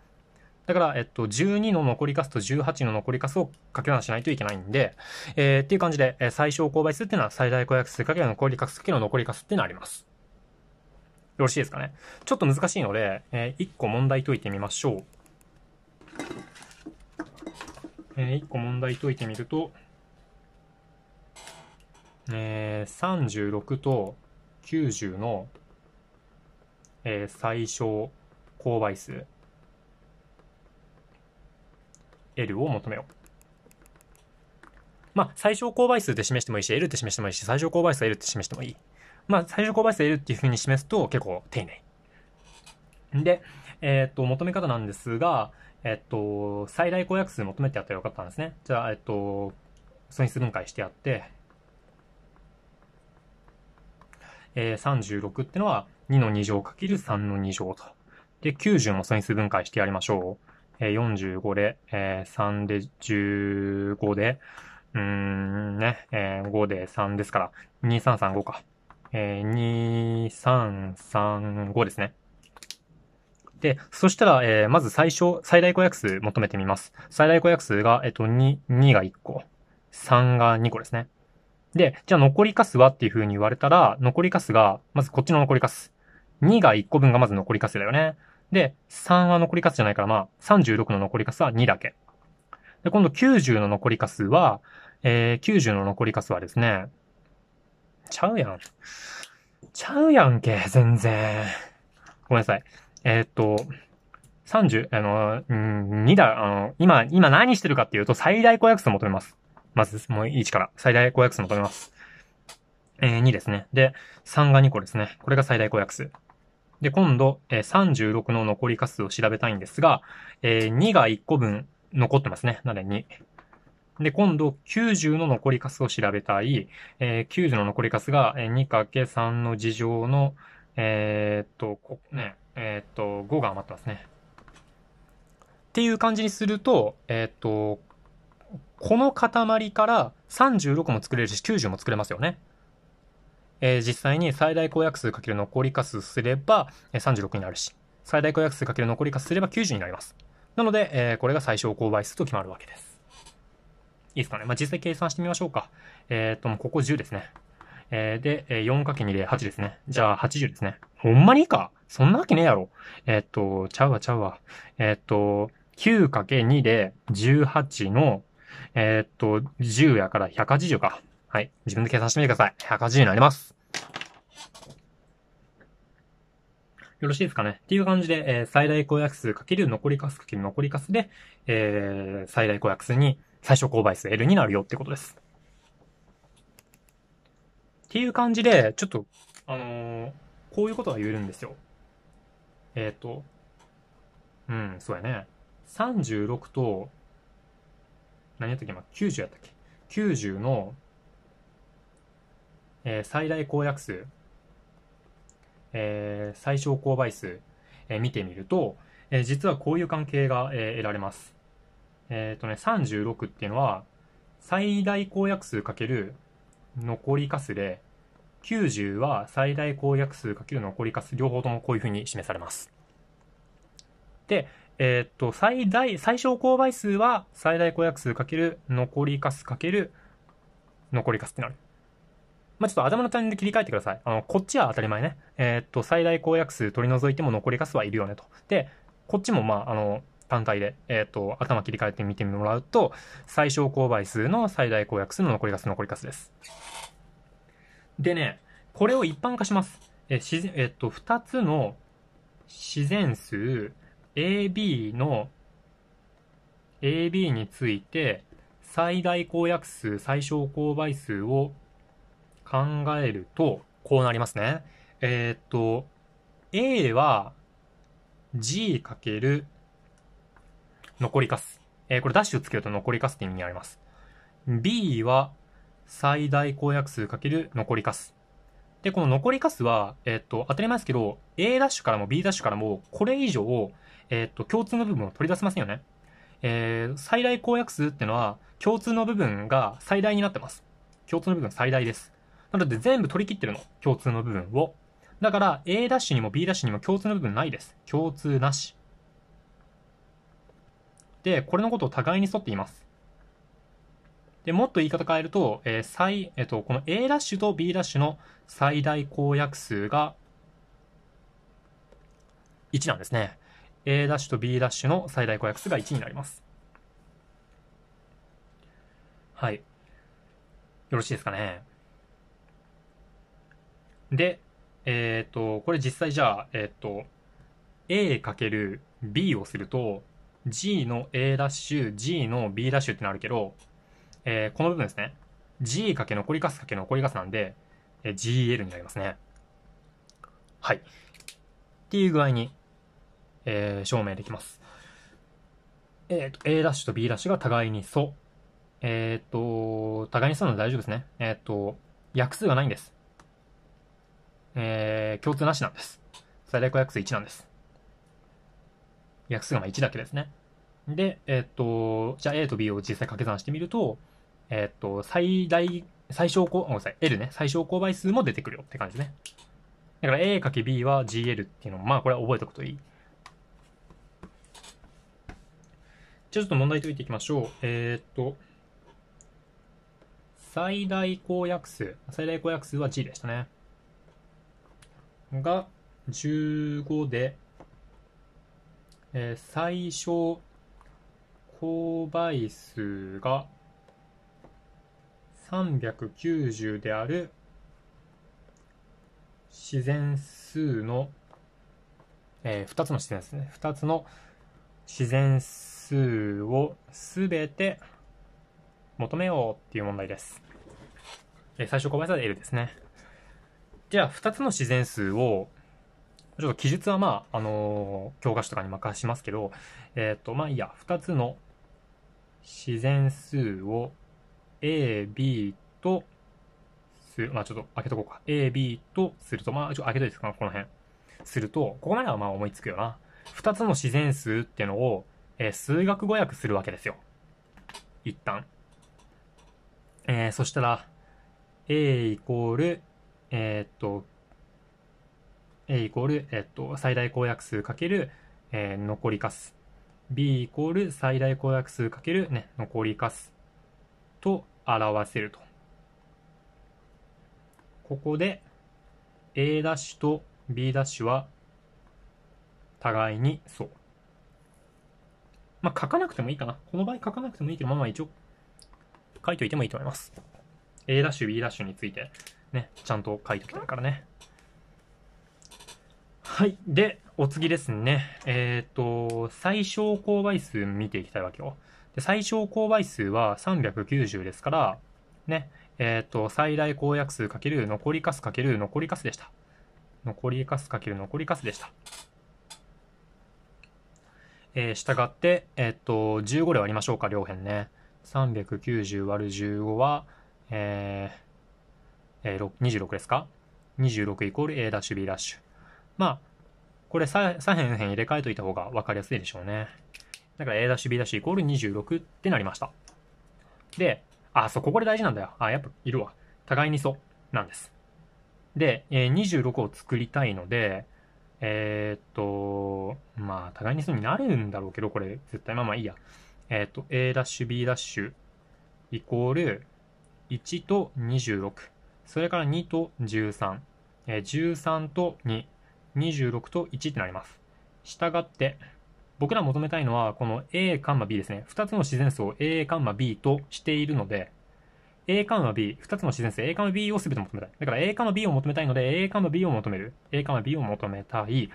だから、えっと、12の残りカスと18の残りカスをかけ算しないといけないんで、えー、っていう感じで、えー、最小公倍数っていうのは最大公約数かける残りカスかける残りカスっていうのがあります。よろしいですかね。ちょっと難しいので、えー、1個問題解いてみましょう。えー、1個問題解いてみると、えー、36と90の、えー、最小公倍数。L を求めよう。まあ、最小公倍数で示してもいいし、L って示してもいいし、最小公倍数 L って示してもいい。まあ、最小公倍数 L っていうふうに示すと結構丁寧。で、えー、っと、求め方なんですが、えっと、最大公約数求めてやったらよかったんですね。じゃあ、えっと、損失分解してやって、えー、36ってのは2の2乗かける3の2乗と。で、90も損失分解してやりましょう。え45で、えー、3で15で、うーんね、えー、5で3ですから、2335か。えー、2335ですね。で、そしたら、えー、まず最初、最大公約数求めてみます。最大公約数が、えっと、2、2が1個、3が2個ですね。で、じゃあ残りカスはっていう風に言われたら、残りカスが、まずこっちの残りカス。2が1個分がまず残りカスだよね。で、3は残りカスじゃないから、まあ、36の残りカスは2だけ。で、今度90の残りカスは、えー、90の残りカスはですね、ちゃうやん。ちゃうやんけ、全然。ごめんなさい。えー、っと、30、あの、うん、2だ、あの、今、今何してるかっていうと、最大公約数求めます。まず、もう1から。最大公約数求めます。えー、2ですね。で、3が2個ですね。これが最大公約数。で、今度、えー、36の残り数を調べたいんですが、えー、2が1個分残ってますね。なので2。で、今度、90の残り数を調べたい。えー、90の残り数が 2×3 の事乗の、えー、っと、こね、えー、っと、5が余ってますね。っていう感じにすると、えっと、この塊から36も作れるし、90も作れますよね。えー、実際に最大公約数かける残り数すれば、えー、36になるし、最大公約数かける残り数すれば90になります。なので、えー、これが最小公倍数と決まるわけです。いいですかね。まあ、実際計算してみましょうか。えっ、と、ここ10ですね。えー、で、4×2 で8ですね。じゃあ80ですね。ほんまにいいかそんなわけねえやろ。えっ、と、ちゃうわちゃうわ。えっ、と、9×2 で18の、えっ、と、10やから180か。はい。自分で計算してみてください。180になります。よろしいですかねっていう感じで、えー、最大公約数×残りかス×残りかすで、えー、最大公約数に、最小公倍数 L になるよってことです。っていう感じで、ちょっと、あのー、こういうことが言えるんですよ。えっ、ー、と、うん、そうやね。36と、何やったっけま、90やったっけ ?90 のえー、最大公約数、えー、最小公倍数、えー、見てみると、えー、実はこういう関係が、えー、得られます。えっ、ー、とね、36っていうのは、最大公約数かける残りかすで、90は最大公約数かける残りかす、両方ともこういうふうに示されます。で、えっ、と、最大、最小公倍数は最大公約数かける残りかすかける残りかすってなる。まあ、ちょっと頭の位で切り替えてください。あの、こっちは当たり前ね。えー、っと、最大公約数取り除いても残り数はいるよねと。で、こっちもまあ、あの、単体で、えー、っと、頭切り替えてみてもらうと、最小公倍数の最大公約数の残り数残り数です。でね、これを一般化します。え自然、えっと、二つの自然数 AB の AB について最大公約数、最小公倍数を考えると、こうなりますね。えー、っと、A は G かける残りカス。えー、これダッシュつけると残りカスって意味にあります。B は最大公約数かける残りカス。で、この残りカスは、えー、っと、当たり前ですけど、A ダッシュからも B ダッシュからも、これ以上、えー、っと、共通の部分を取り出せませんよね。えー、最大公約数ってのは、共通の部分が最大になってます。共通の部分最大です。なので全部取り切ってるの。共通の部分を。だから A ダッシュにも B ダッシュにも共通の部分ないです。共通なし。で、これのことを互いに沿っています。で、もっと言い方変えると、えー、最、えっ、ー、と、この A ダッシュと B ダッシュの最大公約数が1なんですね。A ダッシュと B ダッシュの最大公約数が1になります。はい。よろしいですかね。で、えっ、ー、と、これ実際じゃあ、えっ、ー、と、a×b をすると、g の a ダッシュ、g の b ダッシュってなるけど、えー、この部分ですね。g かけ残りかすかけ残りかすなんで、えー、gl になりますね。はい。っていう具合に、えー、証明できます。えっ、ー、と、a ダッシュと b ダッシュが互いに素。えっ、ー、と、互いに素なので大丈夫ですね。えっ、と、約数がないんです。えー、共通なしなんです。最大公約数1なんです。約数がまあ1だけですね。で、えっ、ー、と、じゃあ A と B を実際掛け算してみると、えっ、ー、と、最大、最小公、ごめんなさい、L ね、最小公倍数も出てくるよって感じね。だから A×B は GL っていうのも、まあこれは覚えておくといい。じゃあちょっと問題解いていきましょう。えっ、と、最大公約数。最大公約数は G でしたね。が15で、えー、最小公倍数が390である自然数の、えー、2つの自然数ね。2つの自然数をすべて求めようっていう問題です。えー、最小公倍数は L ですね。じゃあ、2つの自然数を、ちょっと記述はまあ、あのー、教科書とかに任しますけど、えっ、ー、と、まあいいや、2つの自然数を A、B とすまあちょっと開けとこうか。A、B とすると、まあちょっと開けといてかこの辺。すると、ここまではまあ思いつくよな。2つの自然数っていうのを、えー、数学語訳するわけですよ。一旦。えー、そしたら、A イコールえー、っと、A イコール、えー、っと、最大公約数かける、えー、残りカス。B イコール最大公約数かける、ね、残りカスと表せると。ここで A' ダッシュと B' ダッシュは互いにそう。まあ、書かなくてもいいかな。この場合書かなくてもいいけど、まあま一応書いといてもいいと思います。A' B' について。ね、ちゃんと書いときたいからね。はい。で、お次ですね。えっ、ー、と、最小公倍数見ていきたいわけよ。で最小公倍数は390ですから、ね、えっ、ー、と、最大公約数かける残りかすかける残りかすでした。残りかすかける残りかすでした。えー、従って、えっ、と、15で割りましょうか、両辺ね。390÷15 は、えー、えー、26ですか ?26 イコール A ダッシュ B ダッシュ。まあ、これ左辺辺入れ替えといた方が分かりやすいでしょうね。だから A ダッシュ B ダッシュイコール26ってなりました。で、あ、そう、ここで大事なんだよ。あ、やっぱいるわ。互いにそう。なんです。で、えー、26を作りたいので、えー、っと、まあ、互いにそうになるんだろうけど、これ絶対、まあまあいいや。えー、っと、A ダッシュ B ダッシュイコール1と26。それから2と13、13と2、26と1ってなります。したがって、僕ら求めたいのは、この A、カンマ B ですね。2つの自然数を A、B としているので、A、カンマ B、2つの自然数 A、カンマ B を全て求めたい。だから A、カンマ B を求めたいので、A、カンマ B を求める。A、カンマ B を求めたい。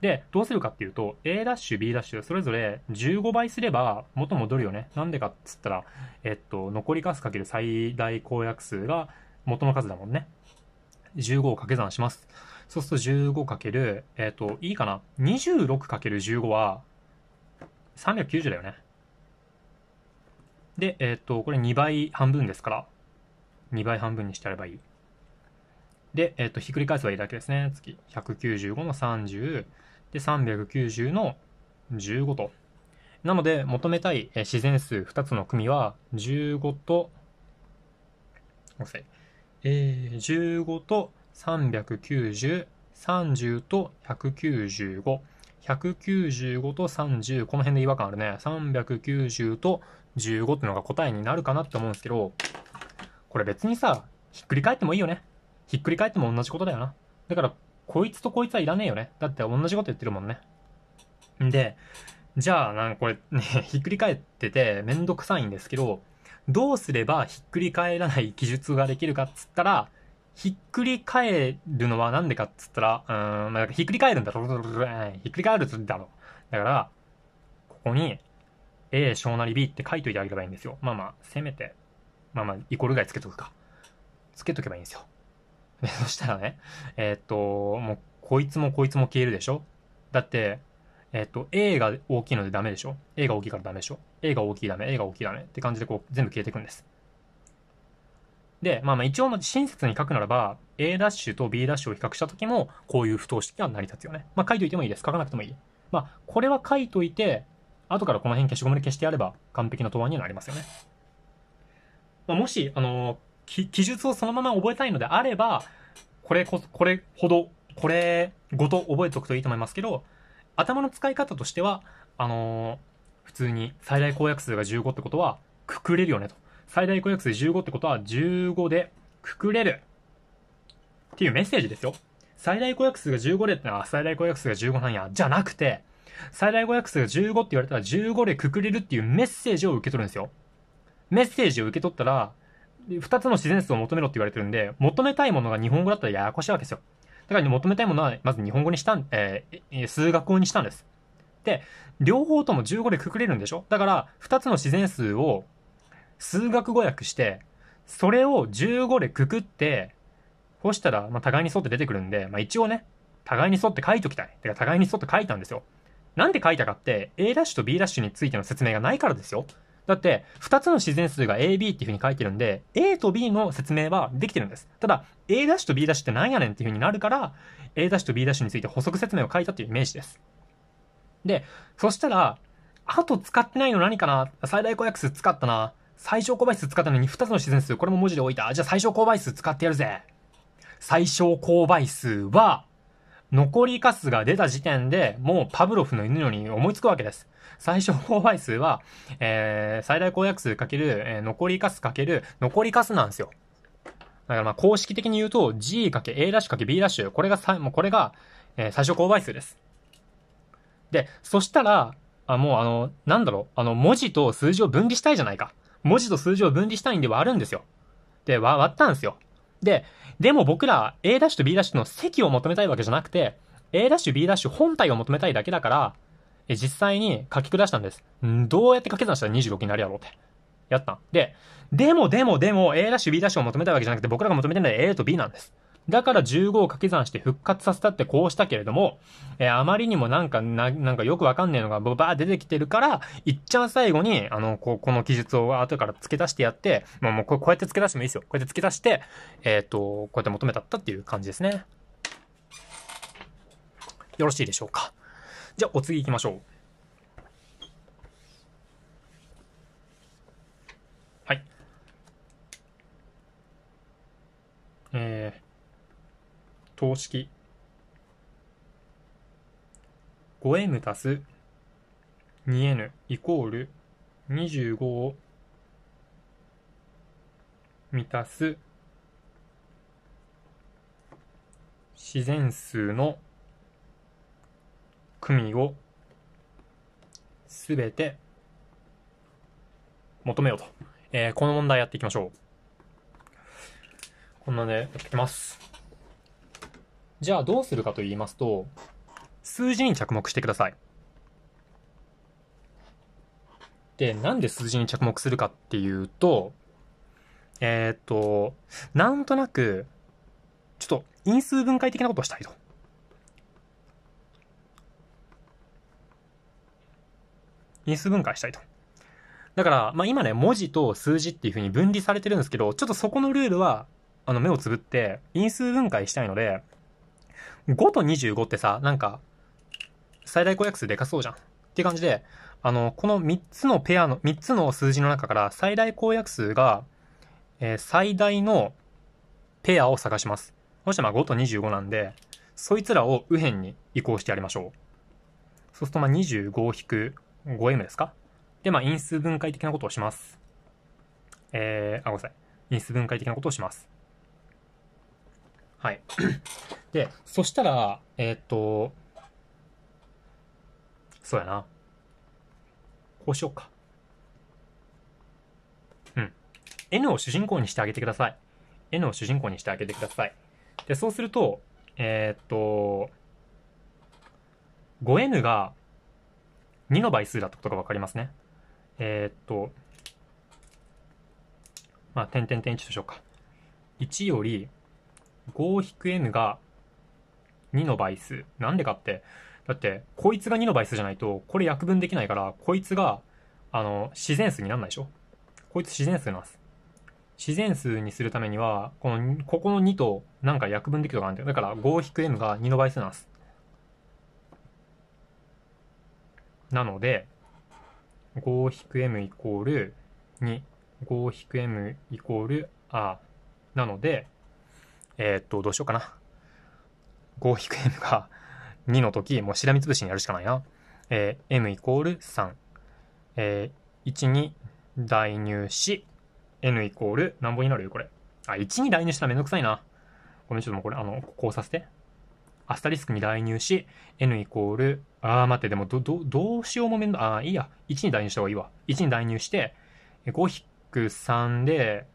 で、どうするかっていうと、A ダッシュ、B ダッシュ、それぞれ15倍すれば元戻るよね。なんでかっつったら、えっと、残り数かける最大公約数が元の数だもんね。15を掛け算します。そうすると 15× えっ、ー、と、いいかな ?26×15 は390だよね。で、えっ、ー、と、これ2倍半分ですから、2倍半分にしてやればいい。で、えっ、ー、と、ひっくり返せばいいだけですね。次、195の30、で、390の15と。なので、求めたい自然数2つの組は、15と、ごめえー、15と390、30と195、195と30、この辺で違和感あるね。390と15ってのが答えになるかなって思うんですけど、これ別にさ、ひっくり返ってもいいよね。ひっくり返っても同じことだよな。だから、こいつとこいつはいらねえよね。だって同じこと言ってるもんね。んで、じゃあ、なんかこれね、ひっくり返っててめんどくさいんですけど、どうすればひっくり返らない記述ができるかっつったら、ひっくり返るのはなんでかっつったら、うーん、ひっくり返るんだろ、ひっくり返るだろ。だから、ここに、A、小なり B って書いといてあげればいいんですよ。まあまあ、せめて、まあまあ、イコールぐらいつけとくか。つけとけばいいんですよ。で、そしたらね、えー、っと、もう、こいつもこいつも消えるでしょだって、えっと、A が大きいのでダメでしょ ?A が大きいからダメでしょ ?A が大きいダメ、A が大きいダメって感じでこう全部消えていくんです。で、まあまあ一応親切に書くならば、A ダッシュと B ダッシュを比較した時も、こういう不等式が成り立つよね。まあ書いといてもいいです。書かなくてもいい。まあ、これは書いといて、後からこの辺消しゴムで消してやれば完璧な答案にはなりますよね。まあ、もし、あのー、記述をそのまま覚えたいのであれば、これこ、これほど、これごと覚えておくといいと思いますけど、頭の使い方としては、あのー、普通に最大公約数が15ってことは、くくれるよねと。最大公約数15ってことは、15でくくれる。っていうメッセージですよ。最大公約数が15でってのは、最大公約数が15なんや。じゃなくて、最大公約数が15って言われたら15でくくれるっていうメッセージを受け取るんですよ。メッセージを受け取ったら、2つの自然数を求めろって言われてるんで、求めたいものが日本語だったらややこしいわけですよ。だから求めたいものは、まず日本語にしたん、えー、数学語にしたんです。で、両方とも15でくくれるんでしょだから、2つの自然数を数学語訳して、それを15でくくって、そしたら、まあ、互いに沿って出てくるんで、まあ、一応ね、互いに沿って書いときたい。てか、互いに沿って書いたんですよ。なんで書いたかって、A ダッシュと B ダッシュについての説明がないからですよ。だって、2つの自然数が A、B っていう風に書いてるんで、A と B の説明はできてるんです。ただ、A' と B' ってなんやねんっていう風になるから、A' と B' について補足説明を書いたっていうイメージです。で、そしたら、あと使ってないの何かな最大公約数使ったな。最小公倍数使ったのに2つの自然数、これも文字で置いた。じゃあ最小公倍数使ってやるぜ。最小公倍数は、残りカスが出た時点でもうパブロフの犬のに思いつくわけです。最小公倍数は、えー、最大公約数かける、えー、残りカスかける残りカスなんですよ。だからまあ公式的に言うと G かけ A ラッシュかけ B ラッシュ。これがさ、もうこれが、えー、最小公倍数です。で、そしたら、あ、もうあの、なんだろう、あの、文字と数字を分離したいじゃないか。文字と数字を分離したいんで割るんですよ。で、割ったんですよ。で、でも僕ら A' と B' の積を求めたいわけじゃなくて、A' B' 本体を求めたいだけだから、え実際に書き下したんです。んどうやって掛け算したら26になるやろうって。やったん。で、でもでもでも A' B' を求めたいわけじゃなくて僕らが求めてるのは A と B なんです。だから15を掛け算して復活させたってこうしたけれども、えー、あまりにもなんかな、なんかよくわかんねえのがばー出てきてるから、いっちゃん最後に、あの、ここの記述を後から付け足してやって、まあ、もうこうやって付け出してもいいですよ。こうやって付け足して、えっ、ー、と、こうやって求めたったっていう感じですね。よろしいでしょうか。じゃあ、お次行きましょう。はい。え等式 5m 足す 2n イコール25を満たす自然数の組をすべて求めようと、えー、この問題やっていきましょう。こんなでやっていきます。じゃあどうするかと言いますと、数字に着目してください。で、なんで数字に着目するかっていうと、えっ、と、なんとなく、ちょっと因数分解的なことをしたいと。因数分解したいと。だから、まあ、今ね、文字と数字っていうふうに分離されてるんですけど、ちょっとそこのルールは、あの、目をつぶって、因数分解したいので、5と25ってさ、なんか、最大公約数でかそうじゃん。っていう感じで、あの、この3つのペアの、3つの数字の中から最大公約数が、えー、最大のペアを探します。そしまあ5と25なんで、そいつらを右辺に移行してやりましょう。そうするとまあ 25-5m ですかで、まあ因数分解的なことをします。えー、あ、ごめんなさい。因数分解的なことをします。はい。で、そしたら、えー、っと、そうやな。こうしようか。うん。N を主人公にしてあげてください。N を主人公にしてあげてください。で、そうすると、えー、っと、5N が2の倍数だったことがわかりますね。えー、っと、まあ、点点点1としようか。1より 5-N が2の倍数。なんでかって、だって、こいつが2の倍数じゃないと、これ約分できないから、こいつが、あの、自然数になんないでしょこいつ自然数なんです。自然数にするためには、この、ここの2と、なんか約分できるとかなんだよ。だから、5-m が2の倍数なんです。なので、5-m イコール2、5-m イコールあ、なので、えー、っと、どうしようかな。5引く m が2の時、もうしらみつぶしにやるしかないな。えー、m イコール3。えー、1に代入し、n イコール何本になるよ、これ。あ、1に代入したらめんどくさいな。ごめん、ちょっともうこれ、あの、こうさせて。アスタリスクに代入し、n イコール、あー待って、でもど、ど、どうしようもめんど、あいいや。1に代入した方がいいわ。1に代入して、5引く3で、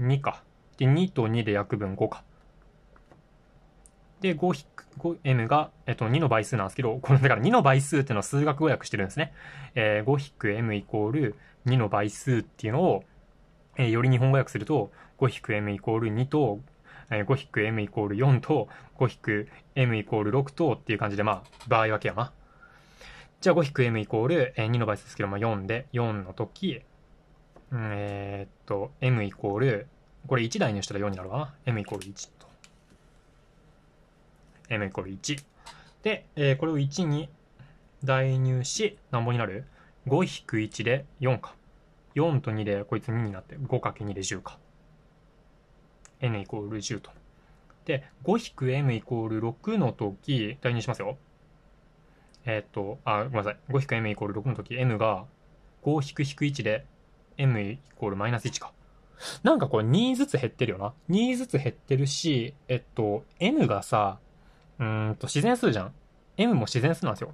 2か。で、2と2で約分5か。で、5、5m が、えっと、2の倍数なんですけど、この、だから2の倍数っていうのは数学を訳してるんですね。えー、5-m イコール2の倍数っていうのを、えー、より日本語訳すると、5-m イコール2と、えー、5-m イコール4と、5-m イコール6とっていう感じで、まあ、場合分けやな。じゃあ 5-m イコール、えー、2の倍数ですけど、まあ、4で、4の時、うん、えー、っと、m イコール、これ1台にしたら4になるかな。m イコール1。m イコール1。で、えー、これを1に代入し、なんぼになる ?5-1 で4か。4と2でこいつ2になって 5×2 で10か。n イコール10と。で、5-m イコール6の時、代入しますよ。えー、っと、あ、ごめんなさい。5-m イコール6の時、m が5-1で m イコールマイナス1か。なんかこれ2ずつ減ってるよな。2ずつ減ってるし、えっと、n がさ、うんと、自然数じゃん。m も自然数なんですよ。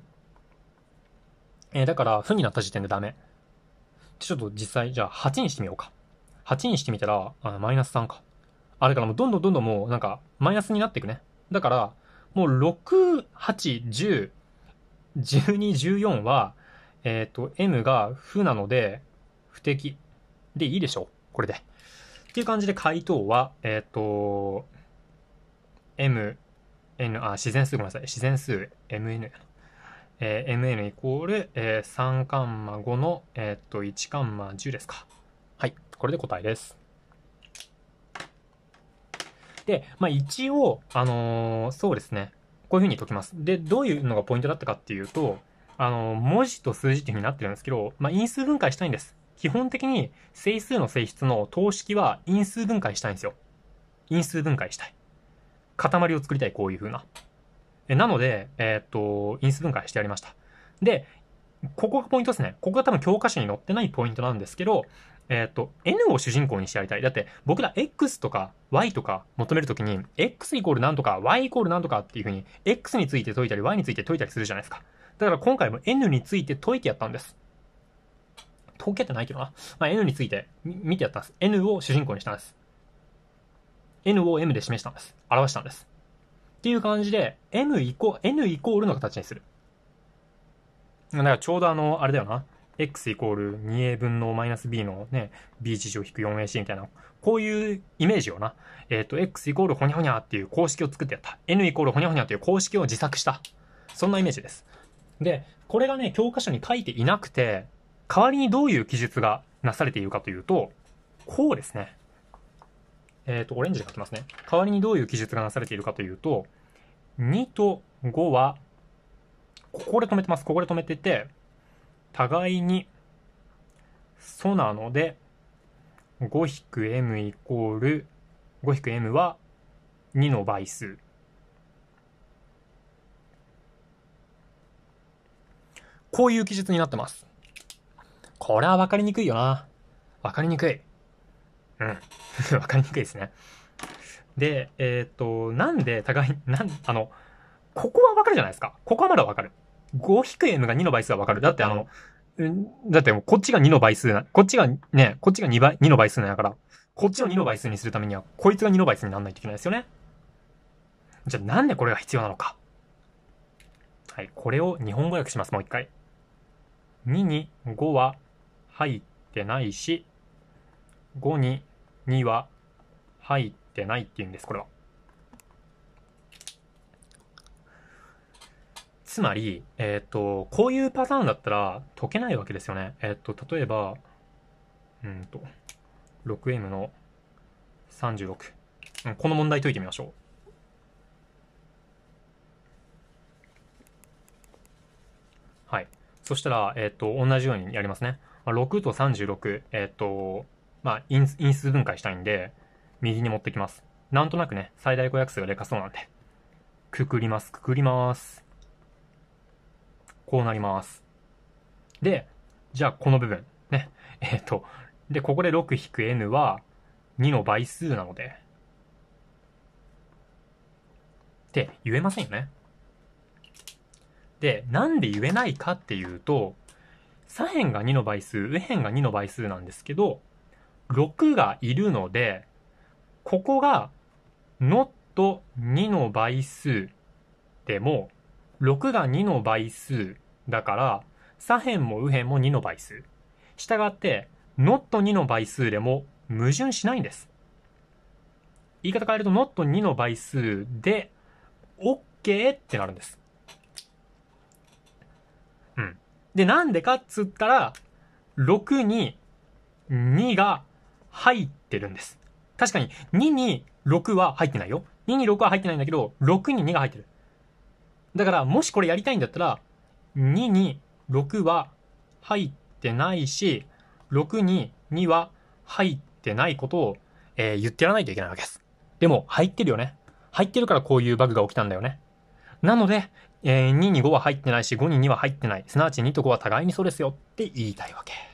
えー、だから、負になった時点でダメ。ちょっと実際、じゃあ8にしてみようか。8にしてみたら、あマイナス3か。あれからもうどんどんどんどんもうなんか、マイナスになっていくね。だから、もう6、8、10、12、14は、えっ、ー、と、m が負なので、不適。で、いいでしょう。これで。っていう感じで回答は、えっ、ー、と、m n、あ、自然数ごめんなさい。自然数 mn えー、mn イコール、えー、3カンマ5の、えー、っと、1カンマ10ですか。はい。これで答えです。で、まあ、一応、あのー、そうですね。こういうふうに解きます。で、どういうのがポイントだったかっていうと、あのー、文字と数字っていうふうになってるんですけど、まあ、因数分解したいんです。基本的に整数の性質の等式は因数分解したいんですよ。因数分解したい。塊を作りたい、こういう風な。えなので、えー、っと、因数分解してやりました。で、ここがポイントですね。ここが多分教科書に載ってないポイントなんですけど、えっ、と、n を主人公にしてやりたい。だって、僕ら x とか y とか求めるときに、x イコールなんとか、y イコールなんとかっていうふうに、x について解いたり、y について解いたりするじゃないですか。だから今回も n について解いてやったんです。解けてないけどな。まあ、n について見てやったんです。n を主人公にしたんです。n を m で示したんです。表したんです。っていう感じで、m イコ、n イコールの形にする。だからちょうどあの、あれだよな。x イコール 2a 分のマイナス b のね、b 事乗引く 4ac みたいな、こういうイメージをな、えっ、ー、と、x イコールほにゃほにゃっていう公式を作ってやった。n イコールほにゃほにゃっていう公式を自作した。そんなイメージです。で、これがね、教科書に書いていなくて、代わりにどういう記述がなされているかというと、こうですね。えっ、ー、と、オレンジで書きますね。代わりにどういう記述がなされているかというと、2と5は、ここで止めてます。ここで止めてて、互いに、素なので、5-m イコール、5-m は2の倍数。こういう記述になってます。これは分かりにくいよな。分かりにくい。うん。わかりにくいですね。で、えっ、ー、と、なんで互い、なん、あの、ここはわかるじゃないですか。ここはまだわかる。5-m が2の倍数はわかる。だってあの、だってこっちが2の倍数な、こっちがね、こっちが2倍、2の倍数なんやから、こっちを2の倍数にするためには、こいつが2の倍数にならないといけないですよね。じゃあなんでこれが必要なのか。はい、これを日本語訳します、もう一回。2に5は入ってないし、5にには入ってないっていうんです、これは。つまり、えっ、ー、と、こういうパターンだったら解けないわけですよね。えっ、ー、と、例えば、うんと、6m の36。この問題解いてみましょう。はい。そしたら、えっ、ー、と、同じようにやりますね。6と36、えっ、と、まあ因、因数分解したいんで、右に持ってきます。なんとなくね、最大公約数がでかそうなんで。くくります、くくります。こうなります。で、じゃあこの部分。ね。えっ、ー、と、で、ここで 6-n は2の倍数なので。って言えませんよね。で、なんで言えないかっていうと、左辺が2の倍数、右辺が2の倍数なんですけど、6がいるので、ここが not 2の倍数でも、6が2の倍数だから、左辺も右辺も2の倍数。したがって、not 2の倍数でも矛盾しないんです。言い方変えると not 2の倍数で OK ってなるんです。うん。で、なんでかっつったら、6に2が入ってるんです。確かに2に6は入ってないよ。2に6は入ってないんだけど、6に2が入ってる。だから、もしこれやりたいんだったら、2に6は入ってないし、6に2は入ってないことを、えー、言ってやらないといけないわけです。でも、入ってるよね。入ってるからこういうバグが起きたんだよね。なので、えー、2に5は入ってないし、5に2は入ってない。すなわち2と5は互いにそうですよって言いたいわけ。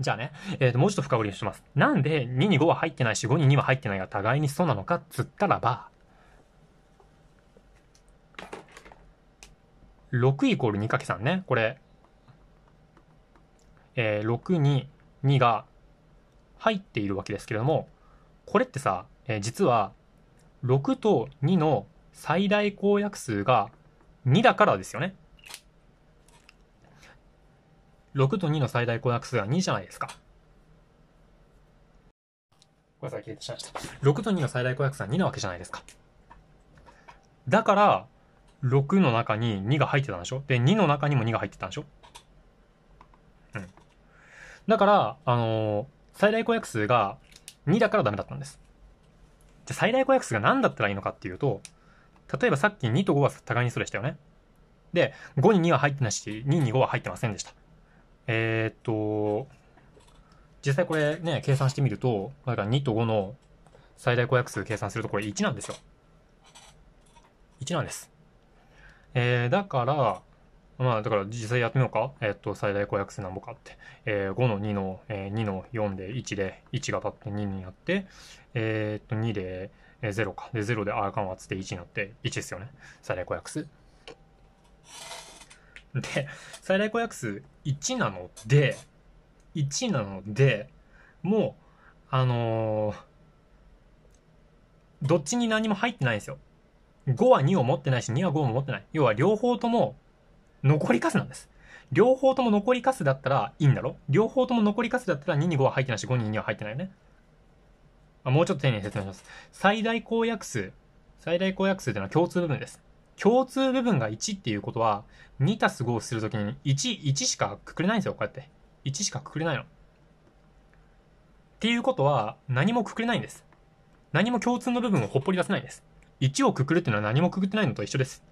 じゃあね、えっ、ー、と、もうちょっと深掘りします。なんで2に5は入ってないし、5に2は入ってないが互いにそうなのかっつったらば、6イコール 2×3 ね。これ、えー、6に2が入っているわけですけれども、これってさ、えー、実は6と2の最大公約数が2だからですよね。6と2の最大公約数は2じゃないですか。ごめんなさい、消えてしまいました。6と2の最大公約数は2なわけじゃないですか。だから、6の中に2が入ってたんでしょで、2の中にも2が入ってたんでしょうん。だから、あのー、最大公約数が2だからダメだったんです。じゃ、最大公約数が何だったらいいのかっていうと、例えばさっき2と5は互いにそれしたよね。で、5に2は入ってないし、2に5は入ってませんでした。えっと、実際これね、計算してみると、だから2と5の最大公約数計算するとこれ1なんですよ。1なんです。えー、だから、まあ、だから実際やってみようか。えっと、最大公約数なんぼかって。えー、5の2の、えー、2の4で1で、1が立って2になって、えー、っと、2で、え0か。で、0であーかんわつって1になって、1ですよね。最大公約数。で、最大公約数1なので、1なので、もう、あのー、どっちに何も入ってないんですよ。5は2を持ってないし、2は5も持ってない。要は両方とも残りカスなんです。両方とも残りカスだったらいいんだろ両方とも残りカスだったら2に5は入ってないし、5に2は入ってないよね。あもうちょっと丁寧に説明します。最大公約数。最大公約数というのは共通部分です。共通部分が1っていうことは、2たす5をするときに1、1しかくくれないんですよ、こうやって。1しかくくれないの。っていうことは、何もくくれないんです。何も共通の部分をほっぽり出せないんです。1をくくるっていうのは何もくくってないのと一緒です。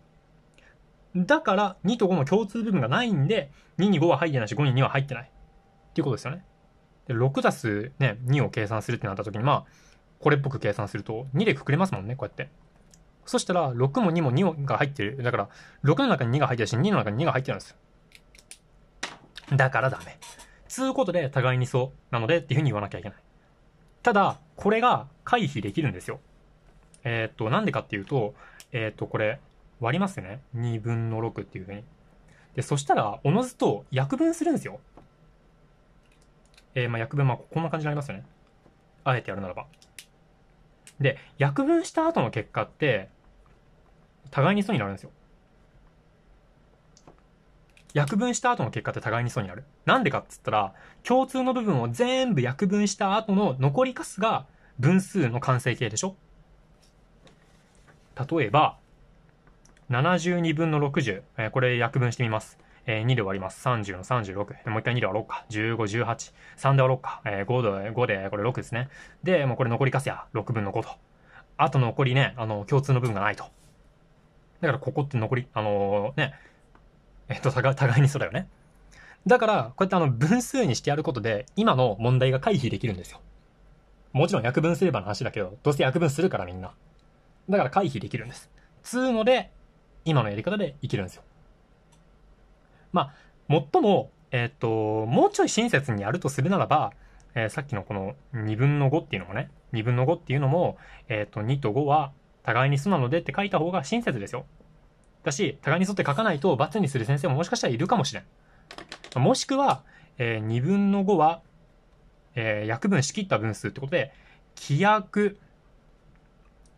だから、2と5の共通部分がないんで、2に5は入ってないし、5に2は入ってない。っていうことですよね。で6たすね、2を計算するってなった時に、まあ、これっぽく計算すると、2でくくれますもんね、こうやって。そしたら、6も2も2が入ってる。だから、6の中に2が入ってるし、2の中に2が入ってるんですよ。だからダメ。つうことで、互いにそうなのでっていうふうに言わなきゃいけない。ただ、これが回避できるんですよ。えー、っと、なんでかっていうと、えー、っと、これ、割りますね。2分の6っていうふうに。で、そしたら、おのずと約分するんですよ。えー、まあ約分、まあこんな感じになりますよね。あえてやるならば。で、約分した後の結果って、互いに素になるんですよ。約分した後の結果って互いに素になる。なんでかっつったら、共通の部分を全部約分した後の残りかすが分数の完成形でしょ例えば、72分の60、えー、これ約分してみます。えー、2で割ります。30の36。もう一回2で割ろうか。15、18。3で割ろうか。えー、5で、5で、これ6ですね。で、もうこれ残りかすや。6分の5と。あと残りね、あの、共通の部分がないと。だからここって残り、あのー、ね、えっと、互いにそうだよね。だから、こうやってあの分数にしてやることで、今の問題が回避できるんですよ。もちろん約分すればの話だけど、どうせ約分するからみんな。だから回避できるんです。つうので、今のやり方でいけるんですよ。まあ、最も、えっ、ー、と、もうちょい親切にやるとするならば、えー、さっきのこの2分の5っていうのもね、2分の5っていうのも、えっ、ー、と、2と5は、互いに素なのでって書いた方が親切ですよ。だし、互いに沿って書かないと罰にする先生ももしかしたらいるかもしれん。もしくは、えー、2分の5は、えー、約分仕切った分数ってことで、規約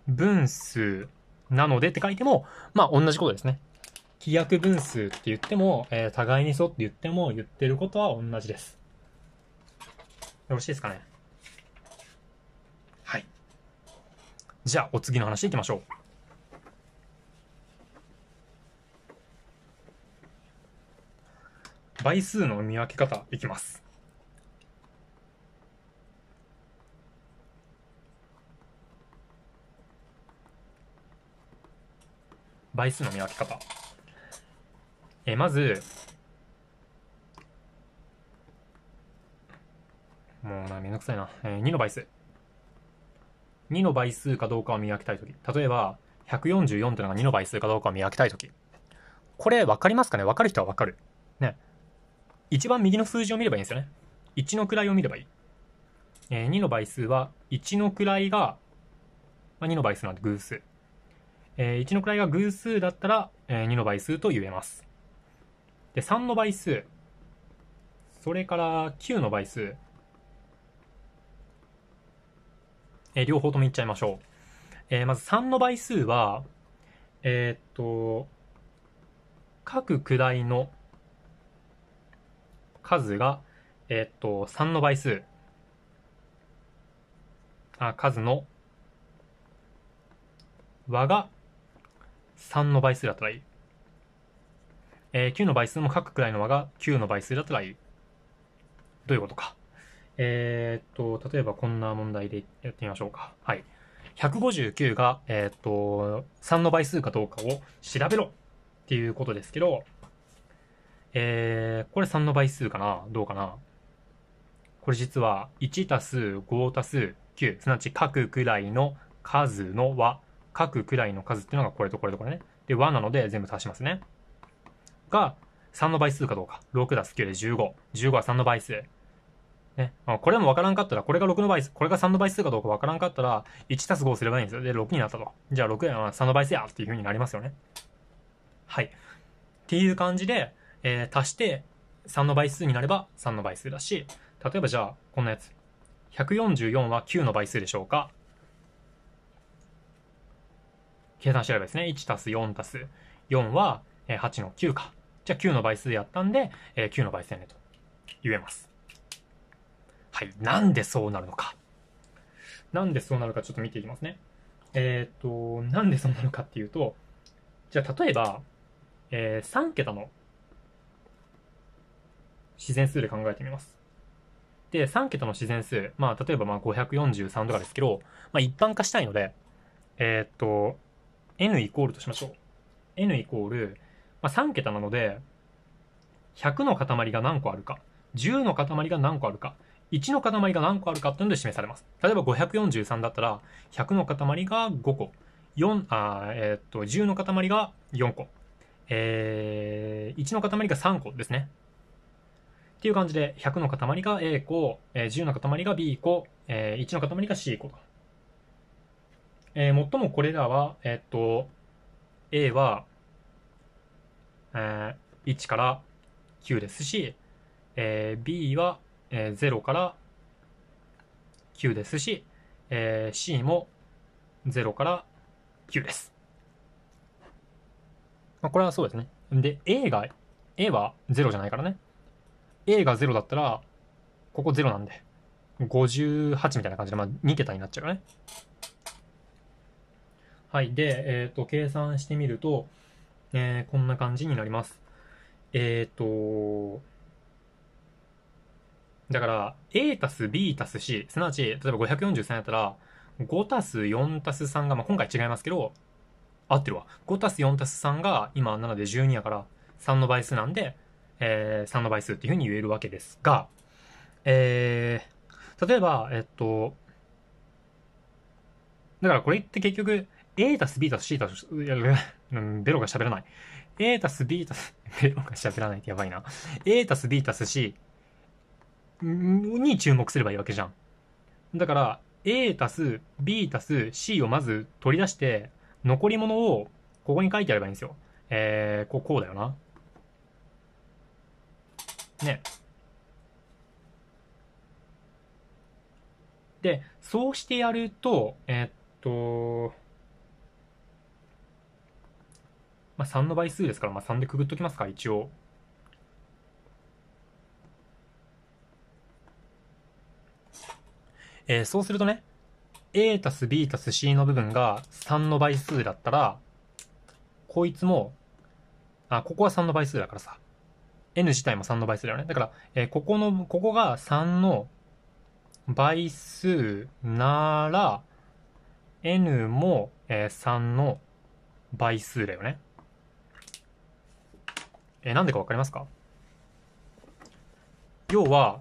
分数なのでって書いても、まあ同じことですね。規約分数って言っても、えー、互いにそって言っても、言ってることは同じです。よろしいですかねじゃあお次の話いきましょう倍数の見分け方いきます倍数の見分け方えまずもうなめんどくさいな、えー、2の倍数2の倍数かどうかを見分けたいとき。例えば、144ってのが2の倍数かどうかを見分けたいとき。これ分かりますかね分かる人は分かる。ね。一番右の数字を見ればいいんですよね。1の位を見ればいい。えー、2の倍数は、1の位が、まあ、2の倍数なんで偶数。えー、1の位が偶数だったら、えー、2の倍数と言えます。で、3の倍数。それから9の倍数。えー、両方ともいっちゃいましょう。えー、まず3の倍数は、えっと、各位の数が、えっと、3の倍数。あ、数の和が3の倍数だったらいい。えー、9の倍数も各くらいの和が9の倍数だったらいい。どういうことか。えー、っと、例えばこんな問題でやってみましょうか。はい。159が、えー、っと、3の倍数かどうかを調べろっていうことですけど、えー、これ3の倍数かなどうかなこれ実は1たす5たす9、すなわち各くらいの数の和、各くらいの数っていうのがこれとこれとこれね。で、和なので全部足しますね。が、3の倍数かどうか。6たす9で15。15は3の倍数。ね。これもわからんかったら、これが6の倍数、これが3の倍数かどうかわからんかったら、1たす5すればいいんですよ。で、6になったと。じゃあ6や、3の倍数やっていう風になりますよね。はい。っていう感じで、えー、足して、3の倍数になれば3の倍数だし、例えばじゃあ、こんなやつ。144は9の倍数でしょうか計算してればですね、1たす4たす4は8の9か。じゃあ9の倍数やったんで、9の倍数やねと言えます。はい、なんでそうなるのか。なんでそうなるかちょっと見ていきますね。えっ、ー、と、なんでそうなるかっていうと、じゃあ例えば、えー、3桁の自然数で考えてみます。で、3桁の自然数、まあ例えばまあ543とかですけど、まあ一般化したいので、えっ、ー、と、n イコールとしましょう。n イコール、まあ、3桁なので、100の塊が何個あるか、10の塊が何個あるか、1の塊が何個あるかっていうので示されます。例えば543だったら、100の塊が5個、4あえー、っと10の塊が4個、えー、1の塊が3個ですね。っていう感じで、100の塊が A 個、えー、10の塊が B 個、えー、1の塊が C 個と。えー、もっともこれらは、えー、っと、A は、えー、1から9ですし、えー、B はえー、0から9ですし、えー、C も0から9です。まあ、これはそうですね。で、A が、A は0じゃないからね。A が0だったら、ここ0なんで、58みたいな感じで、まあ、2桁になっちゃうよね。はい。で、えっ、ー、と、計算してみると、えー、こんな感じになります。えっ、ー、と、だから、A たす B たす C、すなわち、例えば543やったら、5たす4たす3が、まあ、今回違いますけど、合ってるわ。5たす4たす3が、今7で12やから、3の倍数なんで、えー、3の倍数っていうふうに言えるわけですが、えー、例えば、えっと、だからこれって結局、A たす B たす C たす、いや、ベロが喋らない。A たす B たす、ベロが喋らないってやばいな。A たす B たす C に注目すればいいわけじゃん。だから、A 足す B 足す C をまず取り出して、残り物をここに書いてあればいいんですよ。えー、ここうだよな。ね。で、そうしてやると、えー、っと、まあ、3の倍数ですから、まあ、3でくぐっときますか、一応。えー、そうするとね、a たす b たす c の部分が3の倍数だったら、こいつも、あ、ここは3の倍数だからさ。n 自体も3の倍数だよね。だから、えー、ここの、ここが3の倍数なら、n も、えー、3の倍数だよね。えー、なんでかわかりますか要は、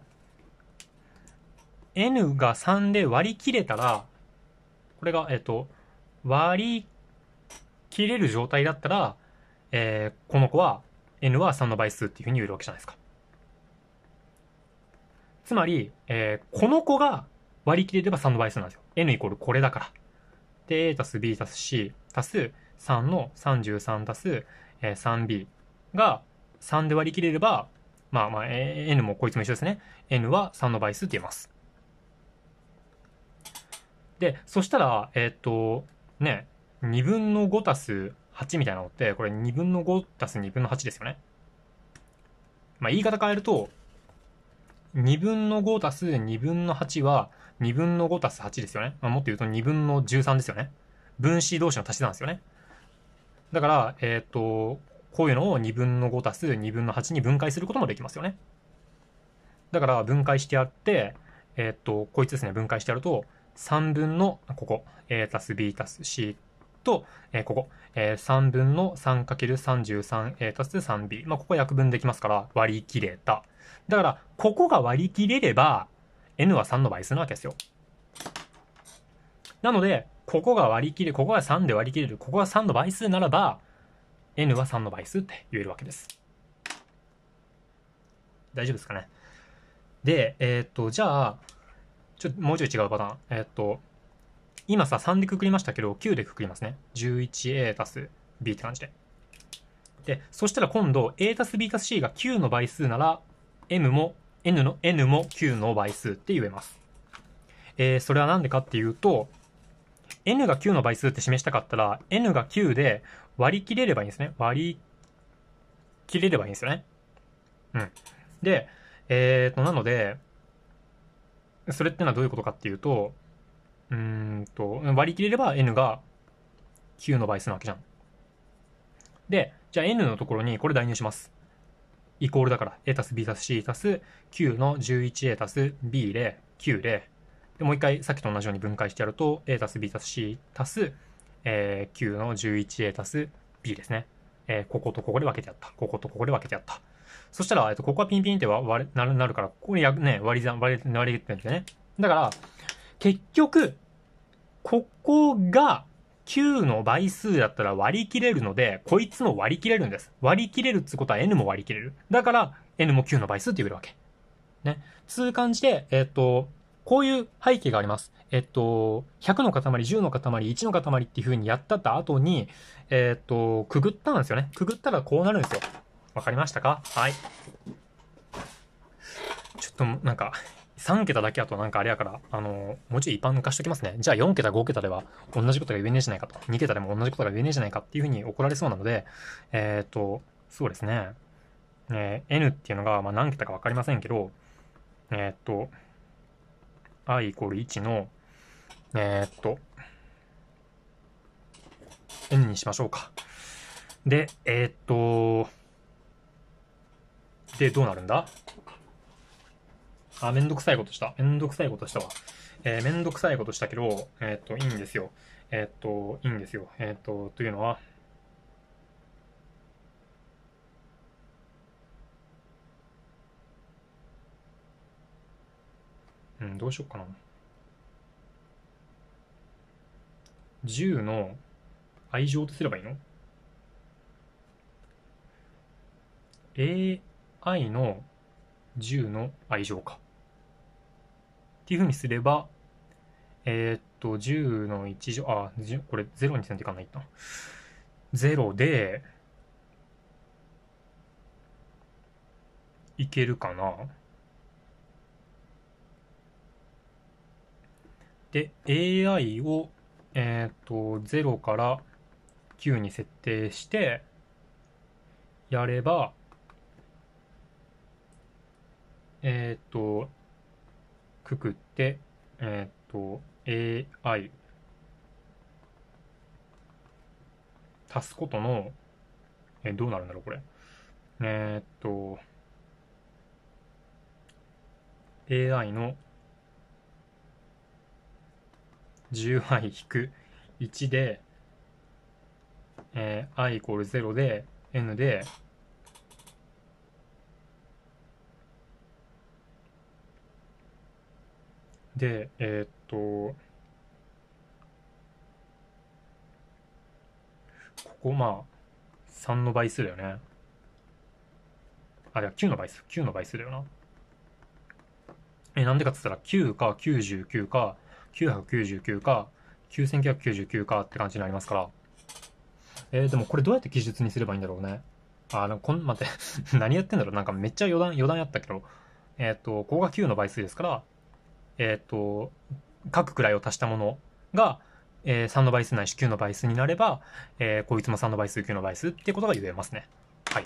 n が3で割り切れたら、これが、えっと、割り切れる状態だったら、えー、この子は n は3の倍数っていうふうに言えるわけじゃないですか。つまり、えー、この子が割り切れれば3の倍数なんですよ。n イコールこれだから。で、a 足す b 足す c 足す3の33足す、え 3b が3で割り切れれば、まあまあ、え n もこいつも一緒ですね。n は3の倍数って言えます。で、そしたら、えっ、ー、と、ね、2分の5足す8みたいなのって、これ2分の5足す2分の8ですよね。まあ、言い方変えると、2分の5足す2分の8は、2分の5足す8ですよね。まあ、もっと言うと2分の13ですよね。分子同士の足し算ですよね。だから、えっ、ー、と、こういうのを2分の5足す2分の8に分解することもできますよね。だから分解してやって、えっ、ー、と、こいつですね、分解してやると、3分の、ここ、A たす B たす C と、えー、ここ、えー、3分の 3×33A たす 3B。まあ、ここ約分できますから、割り切れた。だから、ここが割り切れれば、n は3の倍数なわけですよ。なので、ここが割り切れ、ここが3で割り切れる、ここが3の倍数ならば、n は3の倍数って言えるわけです。大丈夫ですかね。で、えー、っと、じゃあ、ちょ、もうちょい違うパターン。えっと、今さ、3でくくりましたけど、9でくくりますね。11a 足す b って感じで。で、そしたら今度、a 足す b 足す c が9の倍数なら、m も、n の、n も9の倍数って言えます。えー、それはなんでかっていうと、n が9の倍数って示したかったら、n が9で割り切れればいいんですね。割り切れればいいんですよね。うん。で、えっ、ー、と、なので、それってのはどういうことかっていうと、うんと、割り切れれば n が9の倍数なわけじゃん。で、じゃあ n のところにこれ代入します。イコールだから、a たす b たす c たす9の 11a たす b で9で、でもう一回さっきと同じように分解してやると、a たす b たす c たす、えー、9の 11a たす b ですね。えー、こことここで分けてやった。こことここで分けてやった。そしたら、えっと、ここはピンピンって割れ、なる、なるから、ここにや、ね、割り算、割り、割りってんですよね。だから、結局、ここが9の倍数だったら割り切れるので、こいつも割り切れるんです。割り切れるってことは n も割り切れる。だから、n も9の倍数って言えるわけ。ね。つう感じで、えっと、こういう背景があります。えっと、100の塊、10の塊、1の塊っていう風にやったった後に、えっと、くぐったんですよね。くぐったらこうなるんですよ。わかりましたかはい。ちょっとなんか、3桁だけだとなんかあれやから、あのー、もうちょい一般抜かしときますね。じゃあ4桁、5桁では同じことが言えねえじゃないかと。2桁でも同じことが言えねえじゃないかっていうふうに怒られそうなので、えっ、と、そうですね。えー、n っていうのが、まあ、何桁かわかりませんけど、えっ、と、i イコール1の、えっ、と、n にしましょうか。で、えっ、と、で、どうなるんだあ、めんどくさいことした。めんどくさいことしたわ。えー、めんどくさいことしたけど、えー、っと、いいんですよ。えー、っと、いいんですよ。えっと、というのは、うん、どうしよっかな。10の愛情とすればいいのえー、i の10の愛情か。っていうふうにすれば、えー、っと、10の1乗、あ、これ0にせんといかないな。0で、いけるかな。で、AI を、えっ、と、0から9に設定して、やれば、えっ、ー、と、くくって、えっ、ー、と、AI 足すことの、えー、どうなるんだろう、これ。えっ、と、AI の1 0く1で、えー、i イコール0で、n で、で、えー、っと、ここまあ、3の倍数だよね。あ、いや、9の倍数。9の倍数だよな。え、なんでかっつったら、9か99か、999か、9999かって感じになりますから。えー、でもこれどうやって記述にすればいいんだろうね。あ、なんこん、待って 何やってんだろうなんかめっちゃ余談、余談やったけど、えっ、ー、と、ここが9の倍数ですから、えっ、ー、と、各位を足したものが、えー、3の倍数ないし9の倍数になれば、えー、こいつも3の倍数、9の倍数っていうことが言えますね。はい。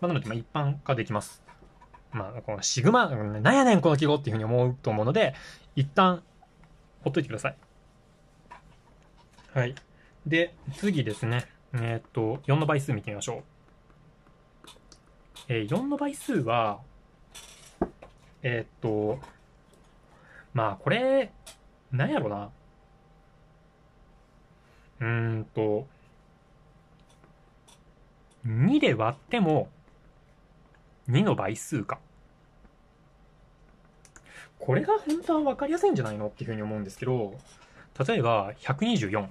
まあ、なので、まあ、一般化できます。まあ、このシグマ、なんやねんこの記号っていうふうに思うと思うので、一旦、ほっといてください。はい。で、次ですね。えっ、と、4の倍数見てみましょう。えー、4の倍数は、えっ、と、まあ、これ、なんやろな。うーんと、2で割っても、2の倍数か。これが本当は分かりやすいんじゃないのっていうふうに思うんですけど、例えば、124。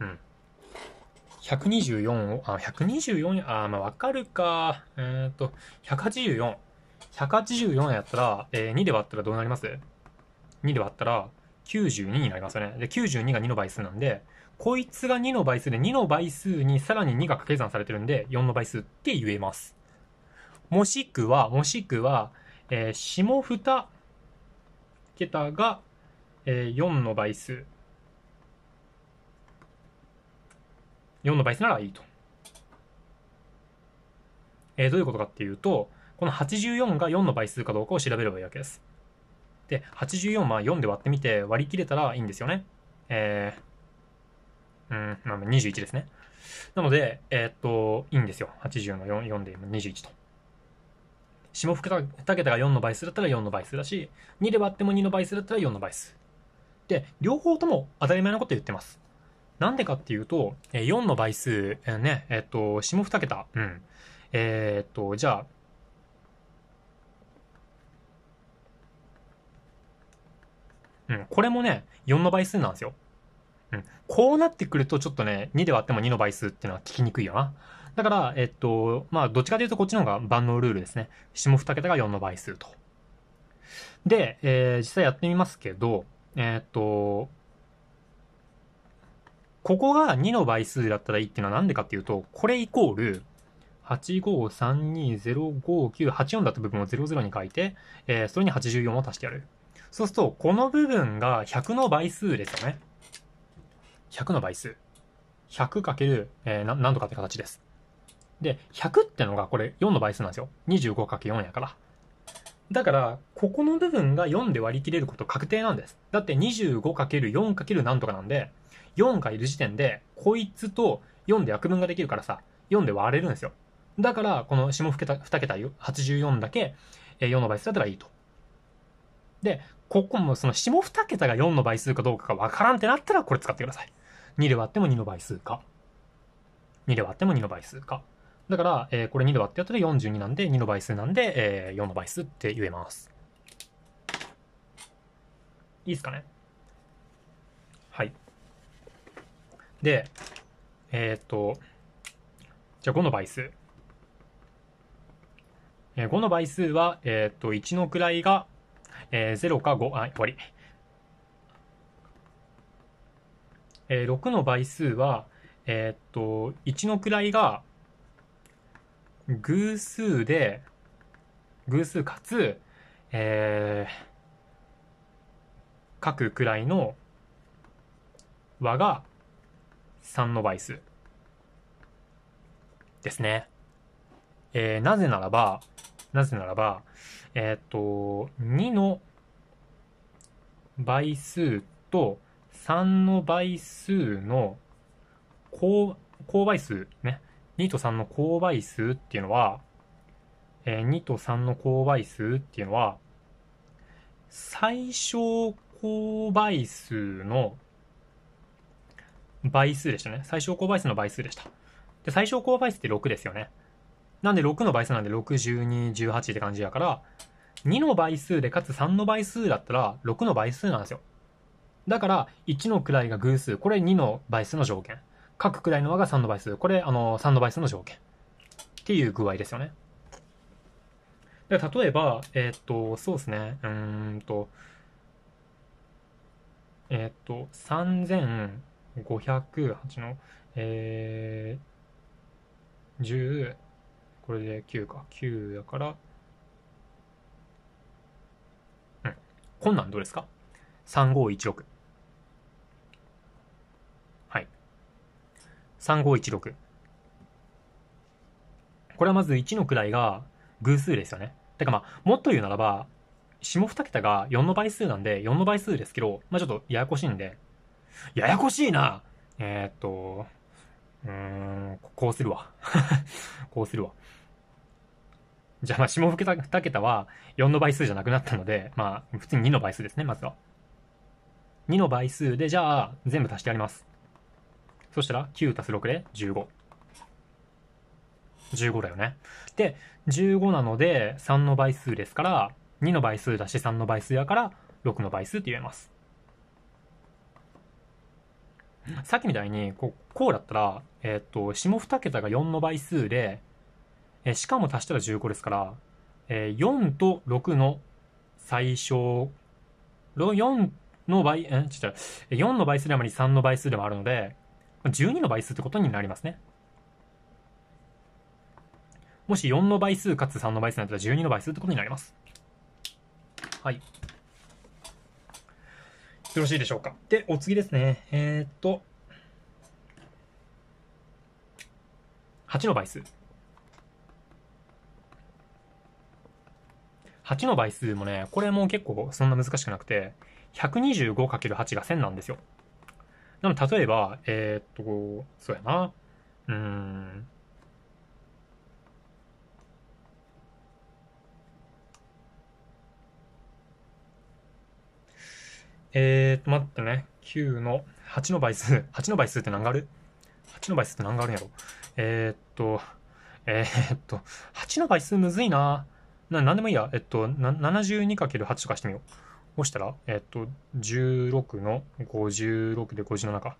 うん。124を、あ、124、あ、まあ、わかるか。えっ、ー、と、184。184やったら、えー、2で割ったらどうなります2で割ったら92になりますよね。で、92が2の倍数なんで、こいつが2の倍数で2の倍数にさらに2が掛け算されてるんで4の倍数って言えます。もしくは、もしくは、えー、下2桁が、えー、4の倍数。4の倍数ならいいと。えー、どういうことかっていうと、この84が4の倍数かどうかを調べればいいわけです。で、84まあ4で割ってみて割り切れたらいいんですよね。えー、うん、まあ、21ですね。なので、えー、っと、いいんですよ。80の 4, 4で21と。下2桁が4の倍数だったら4の倍数だし、2で割っても2の倍数だったら4の倍数。で、両方とも当たり前のこと言ってます。なんでかっていうと、4の倍数、えー、ね、えー、っと、下2桁、うん。えー、っと、じゃあ、うん、これもね、4の倍数なんですよ。うん、こうなってくるとちょっとね、2で割っても2の倍数っていうのは聞きにくいよな。だから、えっと、まあ、どっちかというとこっちの方が万能ルールですね。下2桁が4の倍数と。で、えー、実際やってみますけど、えー、っと、ここが2の倍数だったらいいっていうのはなんでかっていうと、これイコール、853205984だった部分を00に書いて、えー、それに84を足してやる。そうすると、この部分が100の倍数ですよね。100の倍数。100× えー、何度かって形です。で、100ってのがこれ4の倍数なんですよ。25×4 やから。だから、ここの部分が4で割り切れること確定なんです。だって 25×4× 何とかなんで、4がいる時点で、こいつと4で約分ができるからさ、4で割れるんですよ。だから、この下 ,2 桁84だけ、4の倍数だったらいいと。で、ここもその下2桁が4の倍数かどうかがわからんってなったらこれ使ってください。2で割っても2の倍数か。2で割っても2の倍数か。だから、えー、これ2で割ってやったら42なんで、2の倍数なんで、えー、4の倍数って言えます。いいっすかねはい。で、えー、っと、じゃあ5の倍数。えー、5の倍数は、えー、っと、1の位がえー、0か5、あ、終わり。えー、6の倍数は、えー、っと、1の位が、偶数で、偶数かつ、えー、各位の和が3の倍数ですね。えー、なぜならば、なぜならば、えっ、ー、と、2の倍数と3の倍数の公倍数ね。2と3の公倍数っていうのは、えー、2と3の公倍数っていうのは、最小公倍数の倍数でしたね。最小公倍数の倍数でした。で、最小公倍数って6ですよね。なんで6の倍数なんで62、18って感じやから、2の倍数でかつ3の倍数だったら6の倍数なんですよ。だから、1の位が偶数。これ2の倍数の条件。各位の和が3の倍数。これ、あの、3の倍数の条件。っていう具合ですよね。で例えば、えー、っと、そうですね。うーんと、えー、っと、3508の、えー、10、これで9か。9だから、うん。こんなんどうですか ?3516。はい。3516。これはまず1の位が偶数ですよね。てかまあ、もっと言うならば、下2桁が4の倍数なんで、4の倍数ですけど、まあちょっとややこしいんで、ややこしいなえー、っと、うーん、こうするわ。こうするわ。じゃあ、まあ、下吹けた桁は4の倍数じゃなくなったので、まあ、普通に2の倍数ですね、まずは。2の倍数で、じゃあ、全部足してやります。そしたら、9足す6で15。15だよね。で、15なので、3の倍数ですから、2の倍数だし3の倍数やから、6の倍数って言えます。さっきみたいにこうこうだったら、えっ、ー、と下2桁が4の倍数で、えー、しかも足したら15ですから、えー、4と6の最小4の倍えちょっと4の倍数でもあり3の倍数でもあるので12の倍数ってことになりますね。もし4の倍数かつ3の倍数になったら12の倍数ってことになります。はい。よろしいでしょうか。で、お次ですね。えー、っと、8の倍数。8の倍数もね、これも結構そんな難しくなくて、125×8 が1000なんですよ。なので、例えば、えー、っと、そうやな。うーん。えーと、待ってね。9の、8の倍数。8 の倍数って何がある ?8 の倍数って何があるんやろえー、っと、えー、っと、8の倍数むずいなな、なんでもいいや。えっと、72×8 とかしてみよう。そしたら、えっと、16の56で57か。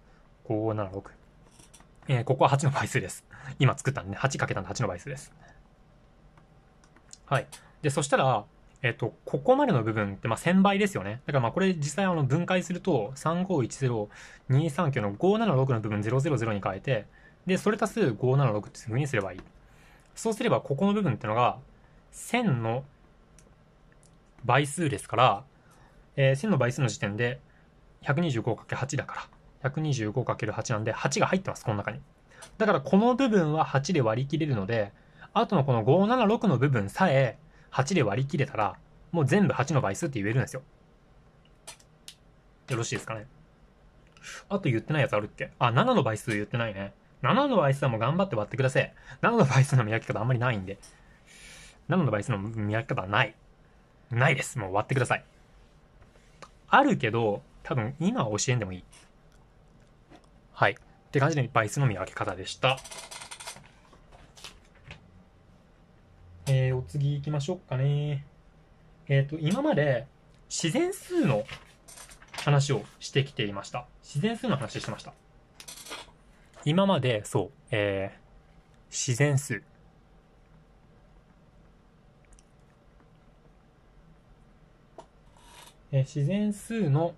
576。えー、ここは8の倍数です。今作ったんで、8かけたんで8の倍数です。はい。で、そしたら、えっと、ここまでの部分って、まあ、1000倍ですよね。だからまあ、これ実際あの、分解すると、3510239の576の部分000に変えて、で、それ足す576っていう風にすればいい。そうすれば、ここの部分ってのが、1000の倍数ですから、えー、1000の倍数の時点で、125×8 だから、125×8 なんで、8が入ってます、この中に。だから、この部分は8で割り切れるので、あとのこの576の部分さえ、8で割り切れたら、もう全部8の倍数って言えるんですよ。よろしいですかね。あと言ってないやつあるっけあ、7の倍数言ってないね。7の倍数はもう頑張って割ってください。7の倍数の見分け方あんまりないんで。7の倍数の見分け方はない。ないです。もう割ってください。あるけど、多分今は教えんでもいい。はい。って感じで倍数の見分け方でした。えー、お次行きましょうかね。えっ、ー、と、今まで自然数の話をしてきていました。自然数の話してました。今まで、そう、えー、自然数。えー、自然数の、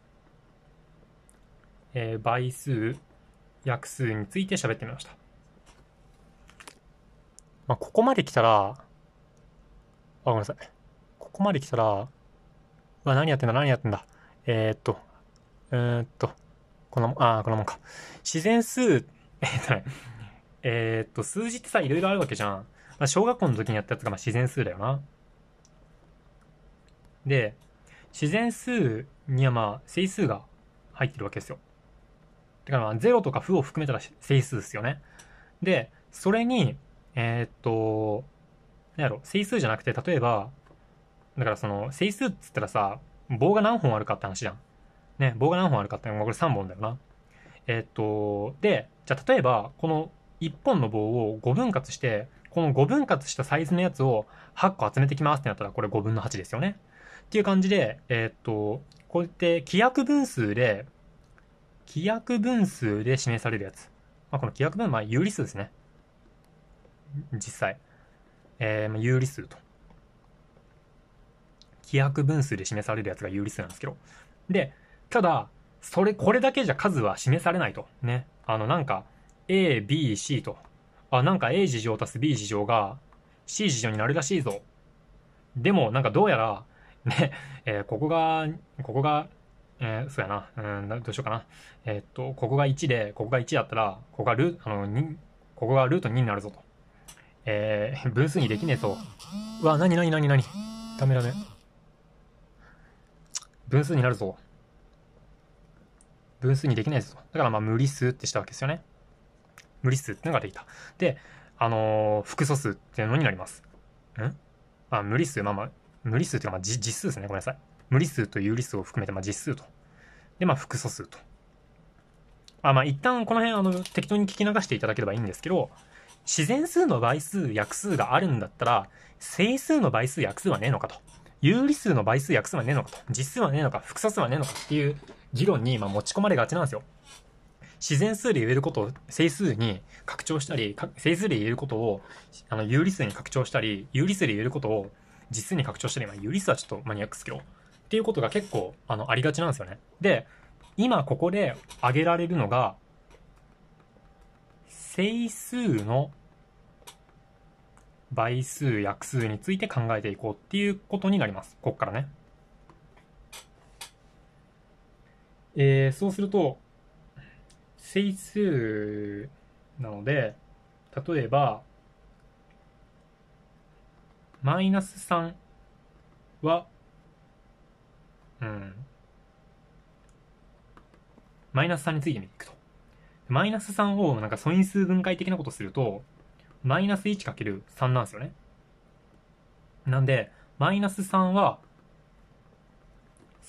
えー、倍数、約数について喋ってみました。まあ、ここまで来たら、ごめんなさい。ここまで来たら、うわ、何やってんだ、何やってんだ。えー、っと、う、えーんと、この、あこのもんか。自然数、えっとね、えー、っと、数字ってさ、いろいろあるわけじゃん。まあ、小学校の時にやったやつがまあ自然数だよな。で、自然数にはまあ、整数が入ってるわけですよ。だからまあ、0とか負を含めたら整数ですよね。で、それに、えー、っと、何やろ、整数じゃなくて、例えば、だからその、整数っつったらさ、棒が何本あるかって話じゃん。ね、棒が何本あるかって、これ3本だよな。えー、っと、で、じゃあ例えば、この1本の棒を5分割して、この5分割したサイズのやつを8個集めてきますってなったら、これ5分の8ですよね。っていう感じで、えー、っと、こうやって規約分数で、規約分数で示されるやつ。まあ、この規約分、まあ、有理数ですね。実際。えー、有理数と。規約分数で示されるやつが有理数なんですけど。で、ただ、それ、これだけじゃ数は示されないと。ね。あの、なんか、A、B、C と。あ、なんか A 事乗足す B 事乗が C 事乗になるらしいぞ。でも、なんかどうやら、ね、えー、ここが、ここが、えー、そうやな。うん、どうしようかな。えー、っと、ここが1で、ここが1だったら、ここがルート、あの、2、ここがルート2になるぞと。えー、分数にできねえぞ。うわ、なになになになにダメダメ。分数になるぞ。分数にできないぞ。だからまあ無理数ってしたわけですよね。無理数ってのができた。で、あのー、複素数っていうのになります。んまあ無理数、まあまあ、無理数っていうかまあ実数ですね。ごめんなさい。無理数と有理数を含めてまあ実数と。で、まあ複素数と。あまあ一旦この辺あの適当に聞き流していただければいいんですけど、自然数の倍数、約数があるんだったら、整数の倍数、約数はねえのかと。有理数の倍数、約数はねえのかと。実数はねえのか、複雑数はねえのかっていう議論にあ、持ち込まれがちなんですよ。自然数で言えることを整数に拡張したり、整数で言えることを、あの、有理数に拡張したり、有理数で言えることを実数に拡張したり、まあ、有理数はちょっとマニアックスけど、っていうことが結構、あの、ありがちなんですよね。で、今ここで挙げられるのが、整数の倍数、約数について考えていこうっていうことになります。ここからね。えー、そうすると、整数なので、例えば、マイナス3は、うん。マイナス3について見ていくと。マイナス3をなんか素因数分解的なことすると、マイナス 1×3 なんですよね。なんで、マイナス3は、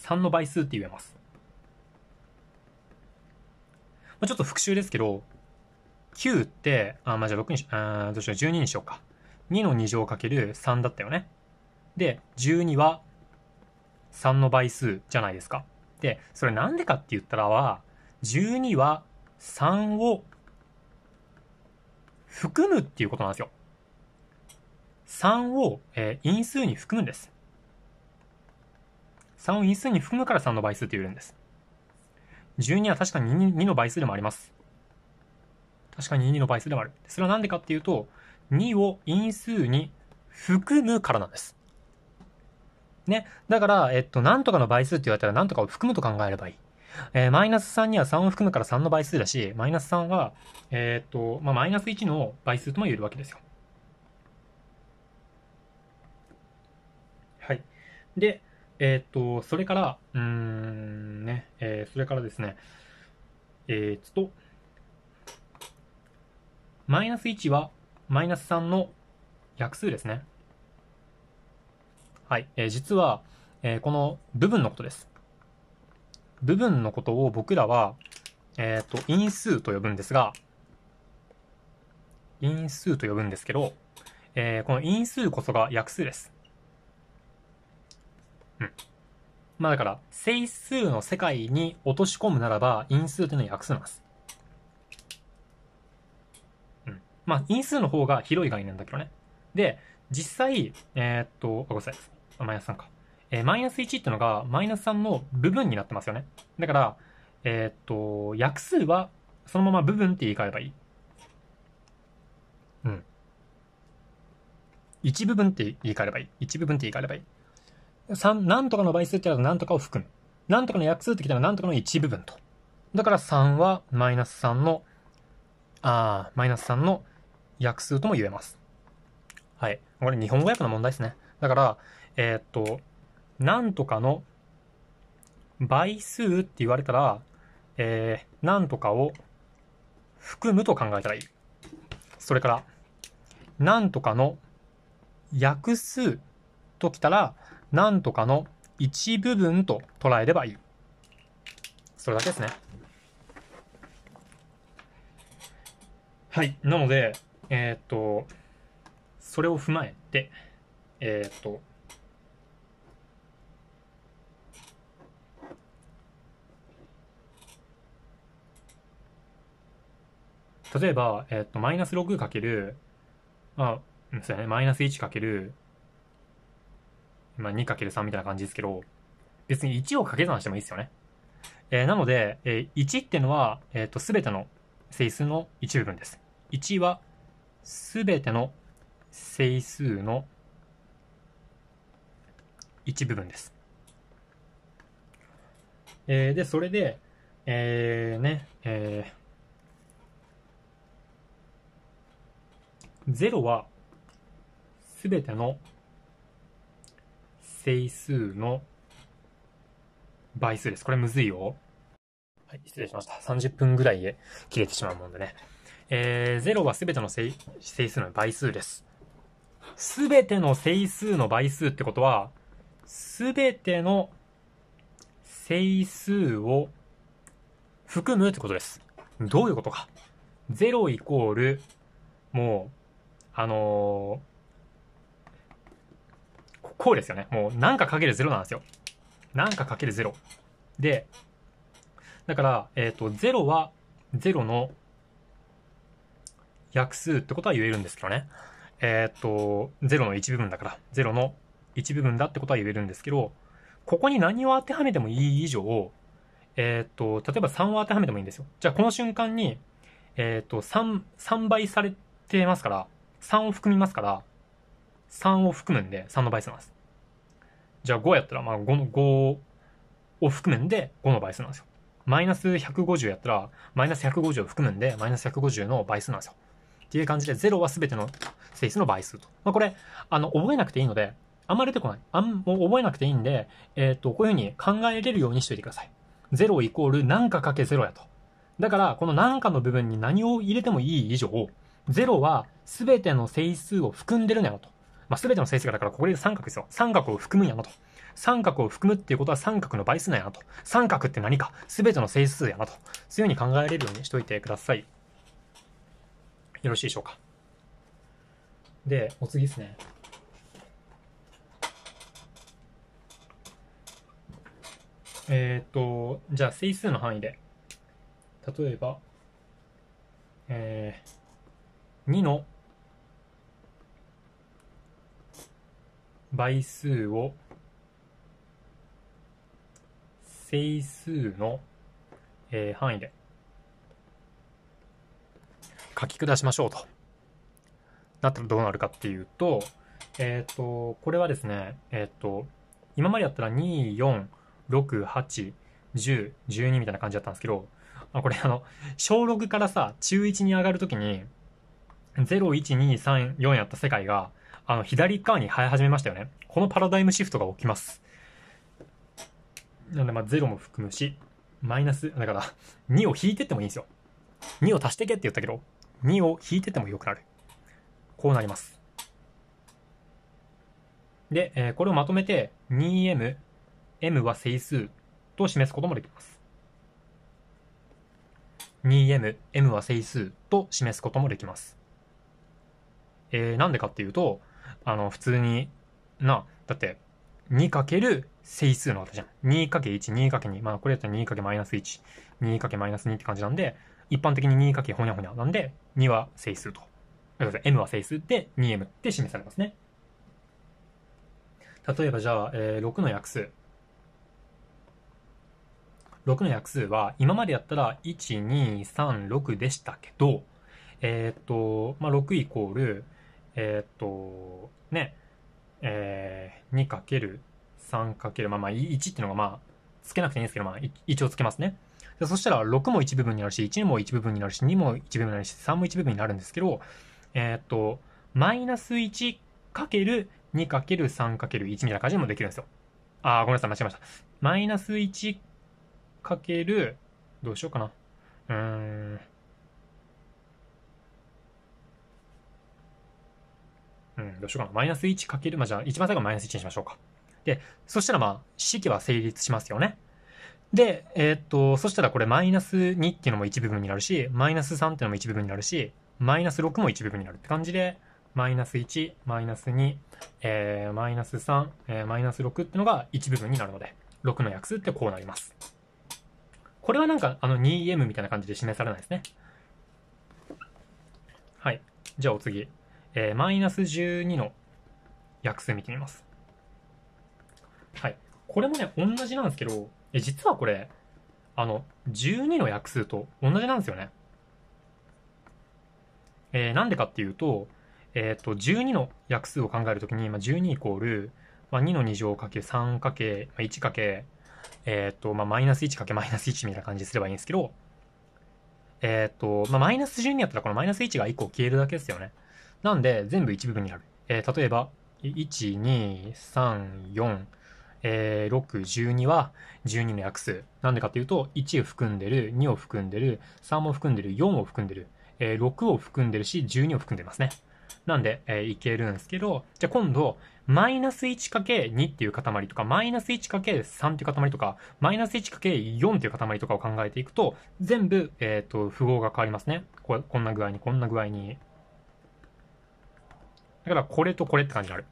3の倍数って言えます。まあ、ちょっと復習ですけど、9って、あ、まあ、じゃあ6にし、あどうしよう、12にしようか。2の2乗かける3だったよね。で、12は3の倍数じゃないですか。で、それなんでかって言ったらは、12は3を含むっていうことなんですよ。3を、えー、因数に含むんです。3を因数に含むから3の倍数って言えるんです。12は確かに 2, 2の倍数でもあります。確かに2の倍数でもある。それはなんでかっていうと、2を因数に含むからなんです。ね。だから、えっと、なんとかの倍数って言われたら、なんとかを含むと考えればいい。えー、マイナス3には3を含むから3の倍数だし、マイナス3は、えー、っと、まあ、マイナス1の倍数とも言えるわけですよ。はい。で、えっ、と、それから、うーん、ね、えー、それからですね、えー、っと、マイナス1は、マイナス3の約数ですね。はい。えー、実は、えー、この部分のことです。部分のことを僕らは、えっ、ー、と、因数と呼ぶんですが、因数と呼ぶんですけど、えー、この因数こそが約数です。うん。まあだから、整数の世界に落とし込むならば、因数というのは約数なんです。うん。まあ、因数の方が広い概念だけどね。で、実際、えー、っと、あ、ごめんなさい。甘やさんか。えー、マイナス1ってのが、マイナス3の部分になってますよね。だから、えー、っと、約数は、そのまま部分って言い換えればいい。うん。一部分って言い換えればいい。一部分って言い換えればいい。3、なんとかの倍数って言ったらなんとかを含む。なんとかの約数って来たらなんとかの一部分と。だから3はマイナス3の、あマイナス3の約数とも言えます。はい。これ日本語訳の問題ですね。だから、えー、っと、何とかの倍数って言われたら、えー、何とかを含むと考えたらいい。それから、何とかの約数ときたら、何とかの一部分と捉えればいい。それだけですね。はい。なので、えー、っと、それを踏まえて、えー、っと、例えば、えっと、マイナス6かける、まあ、そうやね、マイナス1かける、まあ、2かける3みたいな感じですけど、別に1を掛け算してもいいですよね。えー、なので、えー、1ってのは、えっ、ー、と、すべての整数の一部分です。1は、すべての整数の一部分です。えー、で、それで、えー、ね、えー、0はすべての整数の倍数です。これむずいよ。はい、失礼しました。30分ぐらいで切れてしまうもんでね。えー、0はすべての整数の倍数です。すべての整数の倍数ってことは、すべての整数を含むってことです。どういうことか。0イコール、もう、あのー、こうですよね。もう何かかける0なんですよ。何かかける0。で、だから、えっ、ー、と、0は0の約数ってことは言えるんですけどね。えっ、ー、と、0の一部分だから、0の一部分だってことは言えるんですけど、ここに何を当てはめてもいい以上、えっ、ー、と、例えば3を当てはめてもいいんですよ。じゃあこの瞬間に、えっ、ー、と、3、3倍されてますから、3を含みますから、3を含むんで3の倍数なんです。じゃあ5やったら、まあ5の、5を含むんで5の倍数なんですよ。マイナス150やったら、マイナス150を含むんで、マイナス150の倍数なんですよ。っていう感じで、0は全ての性質の倍数と。まあ、これ、あの、覚えなくていいので、あんまり出てこない。あん、もう覚えなくていいんで、えー、っと、こういうふうに考えれるようにしといてください。0イコール何かかけ0やと。だから、この何かの部分に何を入れてもいい以上、0は全ての整数を含んでるんやろと。まあ、全ての整数がだからここで三角ですよ。三角を含むんやろと。三角を含むっていうことは三角の倍数なんやなと。三角って何か全ての整数やなと。そういうふうに考えれるようにしといてください。よろしいでしょうか。で、お次ですね。えっ、と、じゃあ整数の範囲で。例えば、えー、2の倍数を整数の、え範囲で書き下しましょうとなったらどうなるかっていうと、えっ、ー、と、これはですね、えっ、ー、と、今までやったら2、4、6、8、10、12みたいな感じだったんですけど、あこれあの、小6からさ、中1に上がるときに、01234やった世界が、あの、左側に生え始めましたよね。このパラダイムシフトが起きます。なんで、まあ、0も含むし、マイナス、だから、2を引いてってもいいんですよ。2を足してけって言ったけど、2を引いてっても良くなる。こうなります。で、えー、これをまとめて 2m、m は整数と示すこともできます。2m、m は整数と示すこともできます。えー、なんでかっていうと、あの、普通に、な、だって、2× 整数の和じゃん。2×1、2×2。まあ、これだったら 2× -1、2×-2 って感じなんで、一般的に 2× ほにゃほにゃなんで、2は整数と。m は整数で 2m って示されますね。例えばじゃあ、えー、6の約数。6の約数は、今までやったら1、2、3、6でしたけど、えー、っと、まあ、6イコール、えっ、と、ね、えー、2る3かまあまあ1っていうのがまあ、つけなくていいんですけど、まあ1をつけますね。でそしたら6も1部分になるし、1も1部分になるし、2も1部分になるし、3も1部分になるんですけど、えっ、と、マイナス1る2る3る1みたいな感じでもできるんですよ。あー、ごめんなさい、間違えました。マイナス1る、どうしようかな。うーん。うん、どうしようかな。マイナス1かける、まあ、じゃあ、一番最後マイナス1にしましょうか。で、そしたらまあ、式は成立しますよね。で、えー、っと、そしたらこれマイナス2っていうのも一部分になるし、マイナス3っていうのも一部分になるし、マイナス6も一部分になるって感じで、マイナス1、マイナス2、えー、マイナス3、えー、マイナス6ってのが一部分になるので、6の約数ってこうなります。これはなんか、あの 2m みたいな感じで示されないですね。はい。じゃあお次。えー、マイナス12の約数見てみます。はい。これもね、同じなんですけど、え実はこれ、あの、12の約数と同じなんですよね。えー、なんでかっていうと、えっ、と、12の約数を考えるときに、まあ、12イコール、まあ、2の2乗かけ3かけ、まあ、1かけ、えっ、と、まあ、マイナス1かけマイナス1みたいな感じすればいいんですけど、えっ、と、まあ、マイナス12やったらこのマイナス1が1個消えるだけですよね。なんで、全部一部分にある。えー、例えば、1、2、3、4、え6、12は12の約数。なんでかっていうと、1を含んでる、2を含んでる、3も含んでる、4を含んでる、えー、6を含んでるし、12を含んでますね。なんで、えー、いけるんですけど、じゃあ今度、マイナス 1×2 っていう塊とか、マイナス 1×3 っていう塊とか、マイナス 1×4 っていう塊とかを考えていくと、全部、えっ、ー、と、符号が変わりますねこ。こんな具合に、こんな具合に。だからこれとこれって感じある。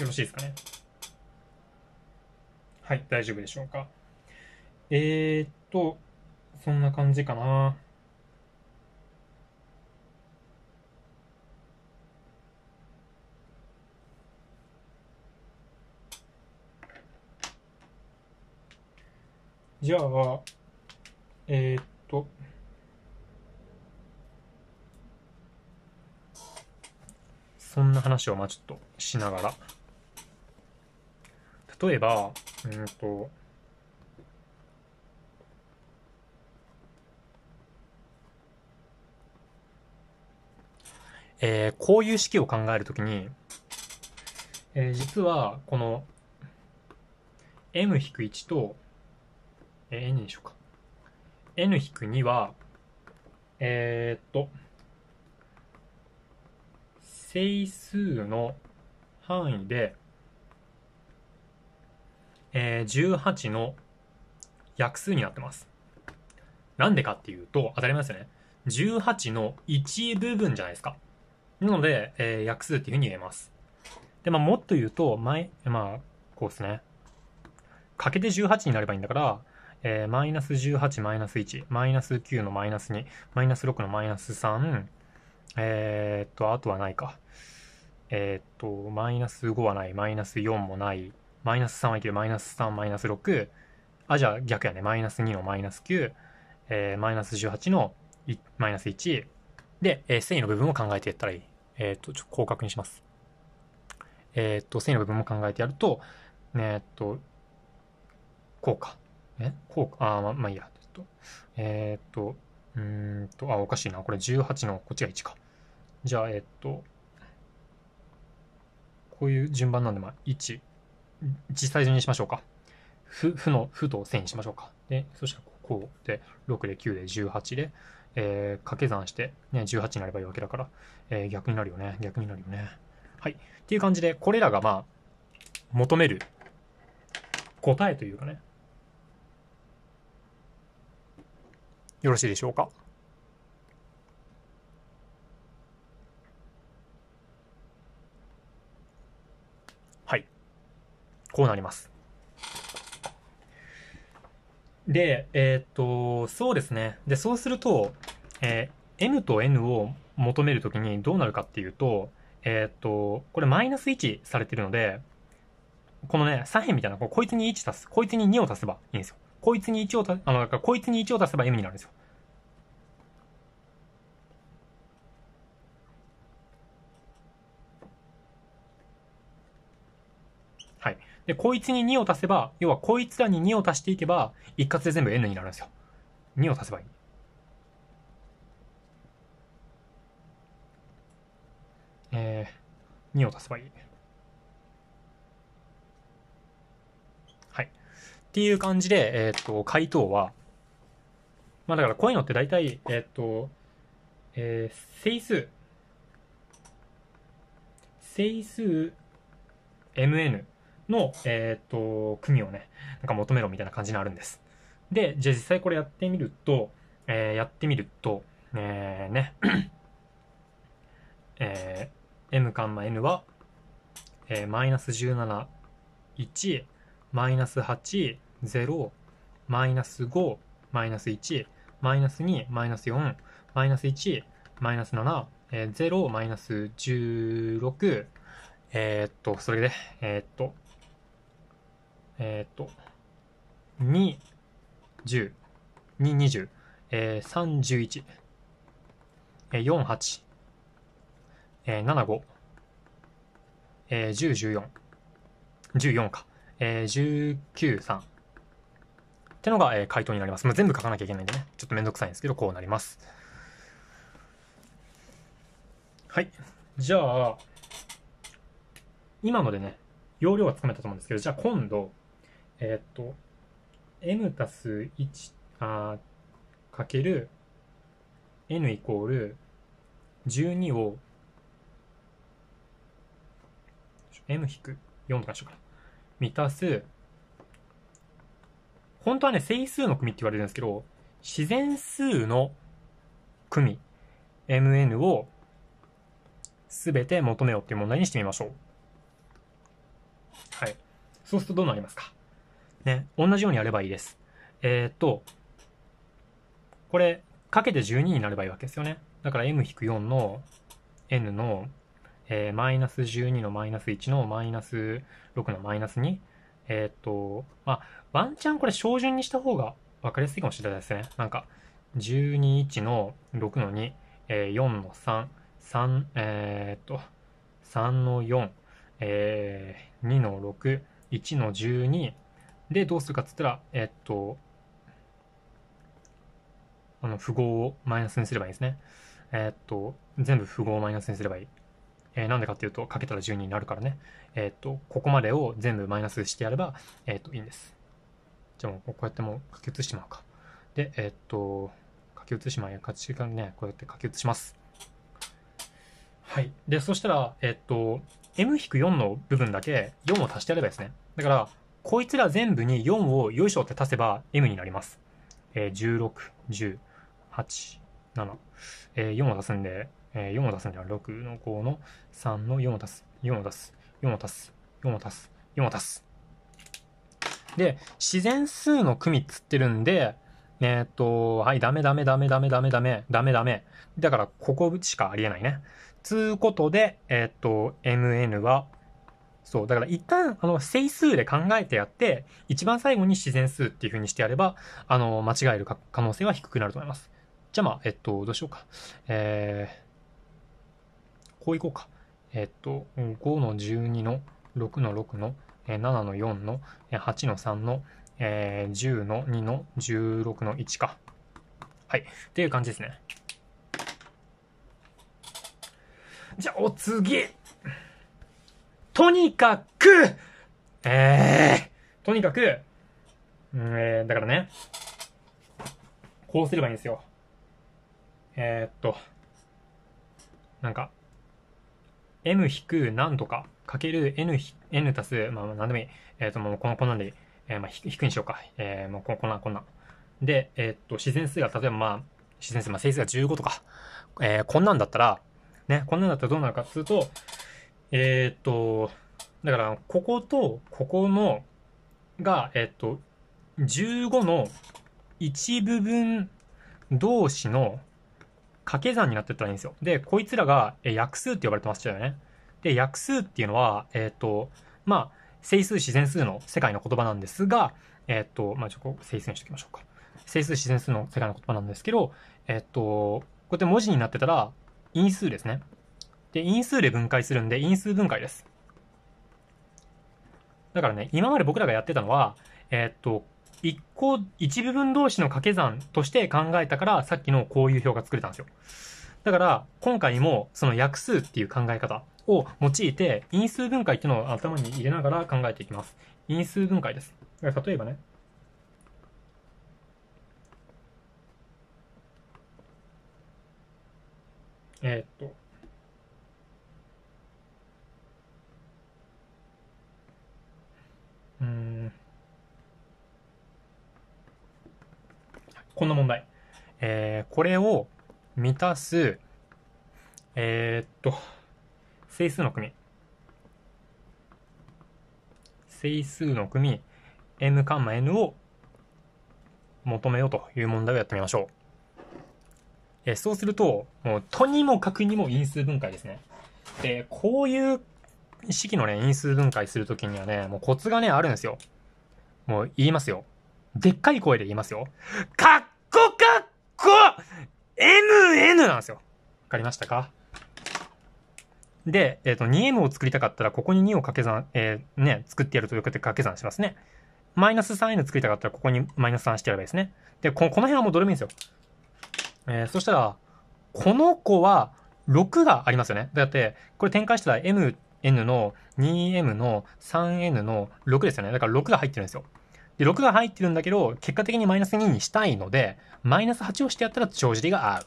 よろしいですかね。はい、大丈夫でしょうか。えー、っと、そんな感じかな。じゃあ、えー、っと、そんな話をまあちょっとしながら。例えば、うんと、えー、こういう式を考えるときに、えー、実はこの m-1 と、えー、n でしょうか。n-2 は、えー、っと、整数の範囲で、えー、18の約数になってます。なんでかっていうと、当たり前ですよね。18の1部分じゃないですか。なので、えー、約数っていうふうに言えます。で、まあ、もっと言うと、前、まあ、こうですね。かけて18になればいいんだから、えー、マイナス18、マイナス1、マイナス9のマイナス2、マイナス6のマイナス3、えー、っと、あとはないか。えー、っと、マイナス5はない、マイナス4もない、マイナス3はいける、マイナス3、マイナス6、あ、じゃあ逆やね、マイナス2のマイナス9、えー、マイナス18のマイナス1、で、えー、繊維の部分を考えてやったらいい。えっと、ちょっと広角にします。えっと、繊維の部分も考えてやると、えっと、こうか。えこうか。あ、ま、まあいいや。えっと、えっと、うんと、あ、おかしいな。これ18のこっちが1か。じゃあ、えっと、こういう順番なんで、まあ、1、実際順にしましょうか。負負の、負と線にしましょうか。で、そしたらこうで、6で9で18で、えー、掛け算して、ね、18になればいいわけだから、えー、逆になるよね、逆になるよね。はい。っていう感じで、これらがまあ、求める答えというかね。よろしいでしょうか。こうなります。で、えっ、と、そうですね。で、そうすると、えー、m と n を求めるときにどうなるかっていうと、えっ、と、これマイナス1されてるので、このね、左辺みたいな、こいつに1足す、こいつに2を足せばいいんですよ。こいつに1を足、あの、だからこいつに1を足せば m になるんですよ。で、こいつに2を足せば、要はこいつらに2を足していけば、一括で全部 n になるんですよ。2を足せばいい。えー、2を足せばいい。はい。っていう感じで、えー、っと、回答は、まあだからこういうのって大体、えー、っと、えー、整数、整数 mn の、えっ、ー、と、組をね、なんか求めろみたいな感じになるんです。で、じゃあ実際これやってみると、えー、やってみると、えー、ね、えー、m カンマ n は、えマイナス17、1、マイナス8、0、マイナス5、マイナス1、マイナス2、マイナス4、マイナス1、マイナス7、え0、マイナス16、えー、っと、それで、えー、っと、えっ、と、2、10、2、20、え3、1え4、8、え7、5、え10、14、14か、えー、19、3。ってのが、えー、回答になります。まあ、全部書かなきゃいけないんでね、ちょっとめんどくさいんですけど、こうなります。はい。じゃあ、今のでね、容量がつかめたと思うんですけど、じゃあ今度、えっと、n たす1あかける n イコール12を m 引く4とかにしようかな。満たす本当はね整数の組って言われるんですけど自然数の組 mn をすべて求めようっていう問題にしてみましょうはいそうするとどうなりますかね、同じようにやればいいです。えっ、と、これ、かけて12になればいいわけですよね。だから m-4 の n の、えー、マイナス12のマイナス1のマイナス6のマイナス2。えっ、と、まあ、ワンチャンこれ小順にした方が分かりやすいかもしれないですね。なんか、12、1の6の2、え4の3、3、えー、っと、3の4、えー、2の6、1の12、で、どうするかっつったら、えっと、あの、符号をマイナスにすればいいですね。えっと、全部符号をマイナスにすればいい。えー、なんでかっていうと、かけたら12になるからね。えっと、ここまでを全部マイナスしてやれば、えっと、いいんです。じゃあもう、こうやってもう書き写してもらうか。で、えっと、書き写しまえ、書きね、こうやって書き写します。はい。で、そしたら、えっと、m-4 の部分だけ4を足してやればいいですね。だから、こいつら全部に4をよいしょって足せば M になります。えー、16、1 8、7。えー、4を足すんで、えー、4を足すんでは6の5の3の4を足す、4を足す、4を足す、4を足す、4を足す。で、自然数の組っつってるんで、えー、っと、はい、ダメダメダメダメダメダメ、ダメダメ。だから、ここしかありえないね。つうことで、えー、っと、MN はそう、だから一旦、あの、整数で考えてやって、一番最後に自然数っていう風にしてやれば、あの、間違える可能性は低くなると思います。じゃあまあ、えっと、どうしようか。えー、こういこうか。えっと、5の12の6の6の7の4の8の3の、えー、10の2の16の1か。はい。っていう感じですね。じゃあ、お次とにかく、ええー、とにかく、ええー、だからね、こうすればいいんですよ。えー、っと、なんか、m 引く何とか、かける n, n 足す、まあ、なんでもいい。えー、っと、もうこの、こんなんでいい。えー、まあ、引くにしようか。えー、もうこ、こんな、こんな。で、えー、っと、自然数が、例えばまあ、自然数、まあ、整数が15とか、えー、こんなんだったら、ね、こんなんだったらどうなるかっつうと、えー、っと、だから、こことここの、が、えっと、15の一部分同士の掛け算になってったらいいんですよ。で、こいつらが、え、約数って呼ばれてましたよね。で、約数っていうのは、えっ、と、まあ、整数自然数の世界の言葉なんですが、えっ、と、まあ、ちょっと整数にしておきましょうか。整数自然数の世界の言葉なんですけど、えっ、と、こうやって文字になってたら、因数ですね。で、因数で分解するんで、因数分解です。だからね、今まで僕らがやってたのは、えー、っと、一個、一部分同士の掛け算として考えたから、さっきのこういう表が作れたんですよ。だから、今回も、その約数っていう考え方を用いて、因数分解っていうのを頭に入れながら考えていきます。因数分解です。例えばね、えー、っと、こん。この問題。えー、これを満たす、えー、っと、整数の組。整数の組、m カンマ n を求めようという問題をやってみましょう。えー、そうすると、もう、とにもかくにも因数分解ですね。で、こういう式のね、因数分解するときにはね、もうコツがね、あるんですよ。もう言いますよ。でっかい声で言いますよ。かっこかっこ !MN なんですよ。わかりましたかで、えっ、ー、と、2m を作りたかったら、ここに2を掛け算、えー、ね、作ってやるとよくて掛け算しますね。マイナス 3n 作りたかったら、ここにマイナス3してやればいいですね。で、この辺はもうどれもいいんですよ。えー、そしたら、この子は6がありますよね。だって、これ展開したら m n の 2m の 3n の6ですよね。だから6が入ってるんですよ。で、6が入ってるんだけど、結果的にマイナス2にしたいので、マイナス8をしてやったら帳尻が合う。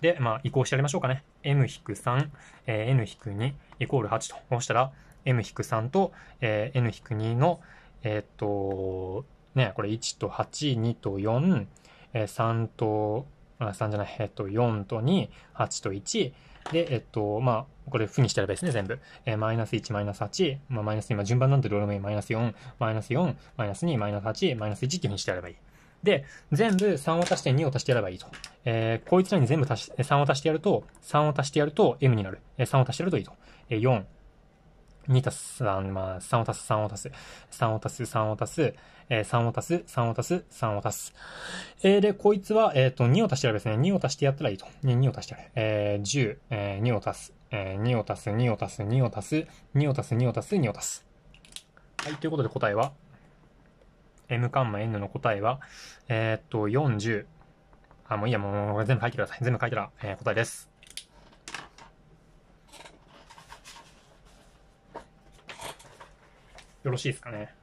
で、まあ、移行してやりましょうかね。m-3、えー、n-2 イコール8と。そうしたら、m-3 と、えー、n-2 の、えー、っと、ね、これ1と8、2と4、えー、3と、あ3じゃない、えっと、4と2、8と1、で、えっと、まあ、これ負にしてればいいですね、全部。えー、マイナス1、マイナス8、まあ、マイナス今順番なんてどうでもいい。マイナス4、マイナス4、マイナス2、マイナス8、マイナス1っていうふうにしてやればいい。で、全部3を足して2を足してやればいいと。えー、こいつらに全部足し、3を足してやると、3を足してやると M になる。えー、3を足してやるといいと。えー、4、2足す3、まあ、3を足す、3を足す、3を足す、3を足す、えー、3を足す、3を足す、3を足す。えー、で、こいつは、えっ、ー、と、2を足してやればですね、2を足してやったらいいと。2, 2を足してやる。えー、10、えー、2を足す、えー、2を足す、2を足す、2を足す、2を足す、2を足す、2を足す。はい、ということで答えは、m カンマ n の答えは、えっと、40。あ、もういいや、もう全部書いてください。全部書いたら、え答えです。よろしいですかね。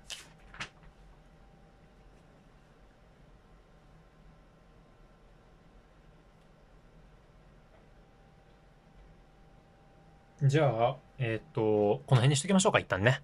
じゃあ、えっ、ー、と、この辺にしときましょうか、一旦ね。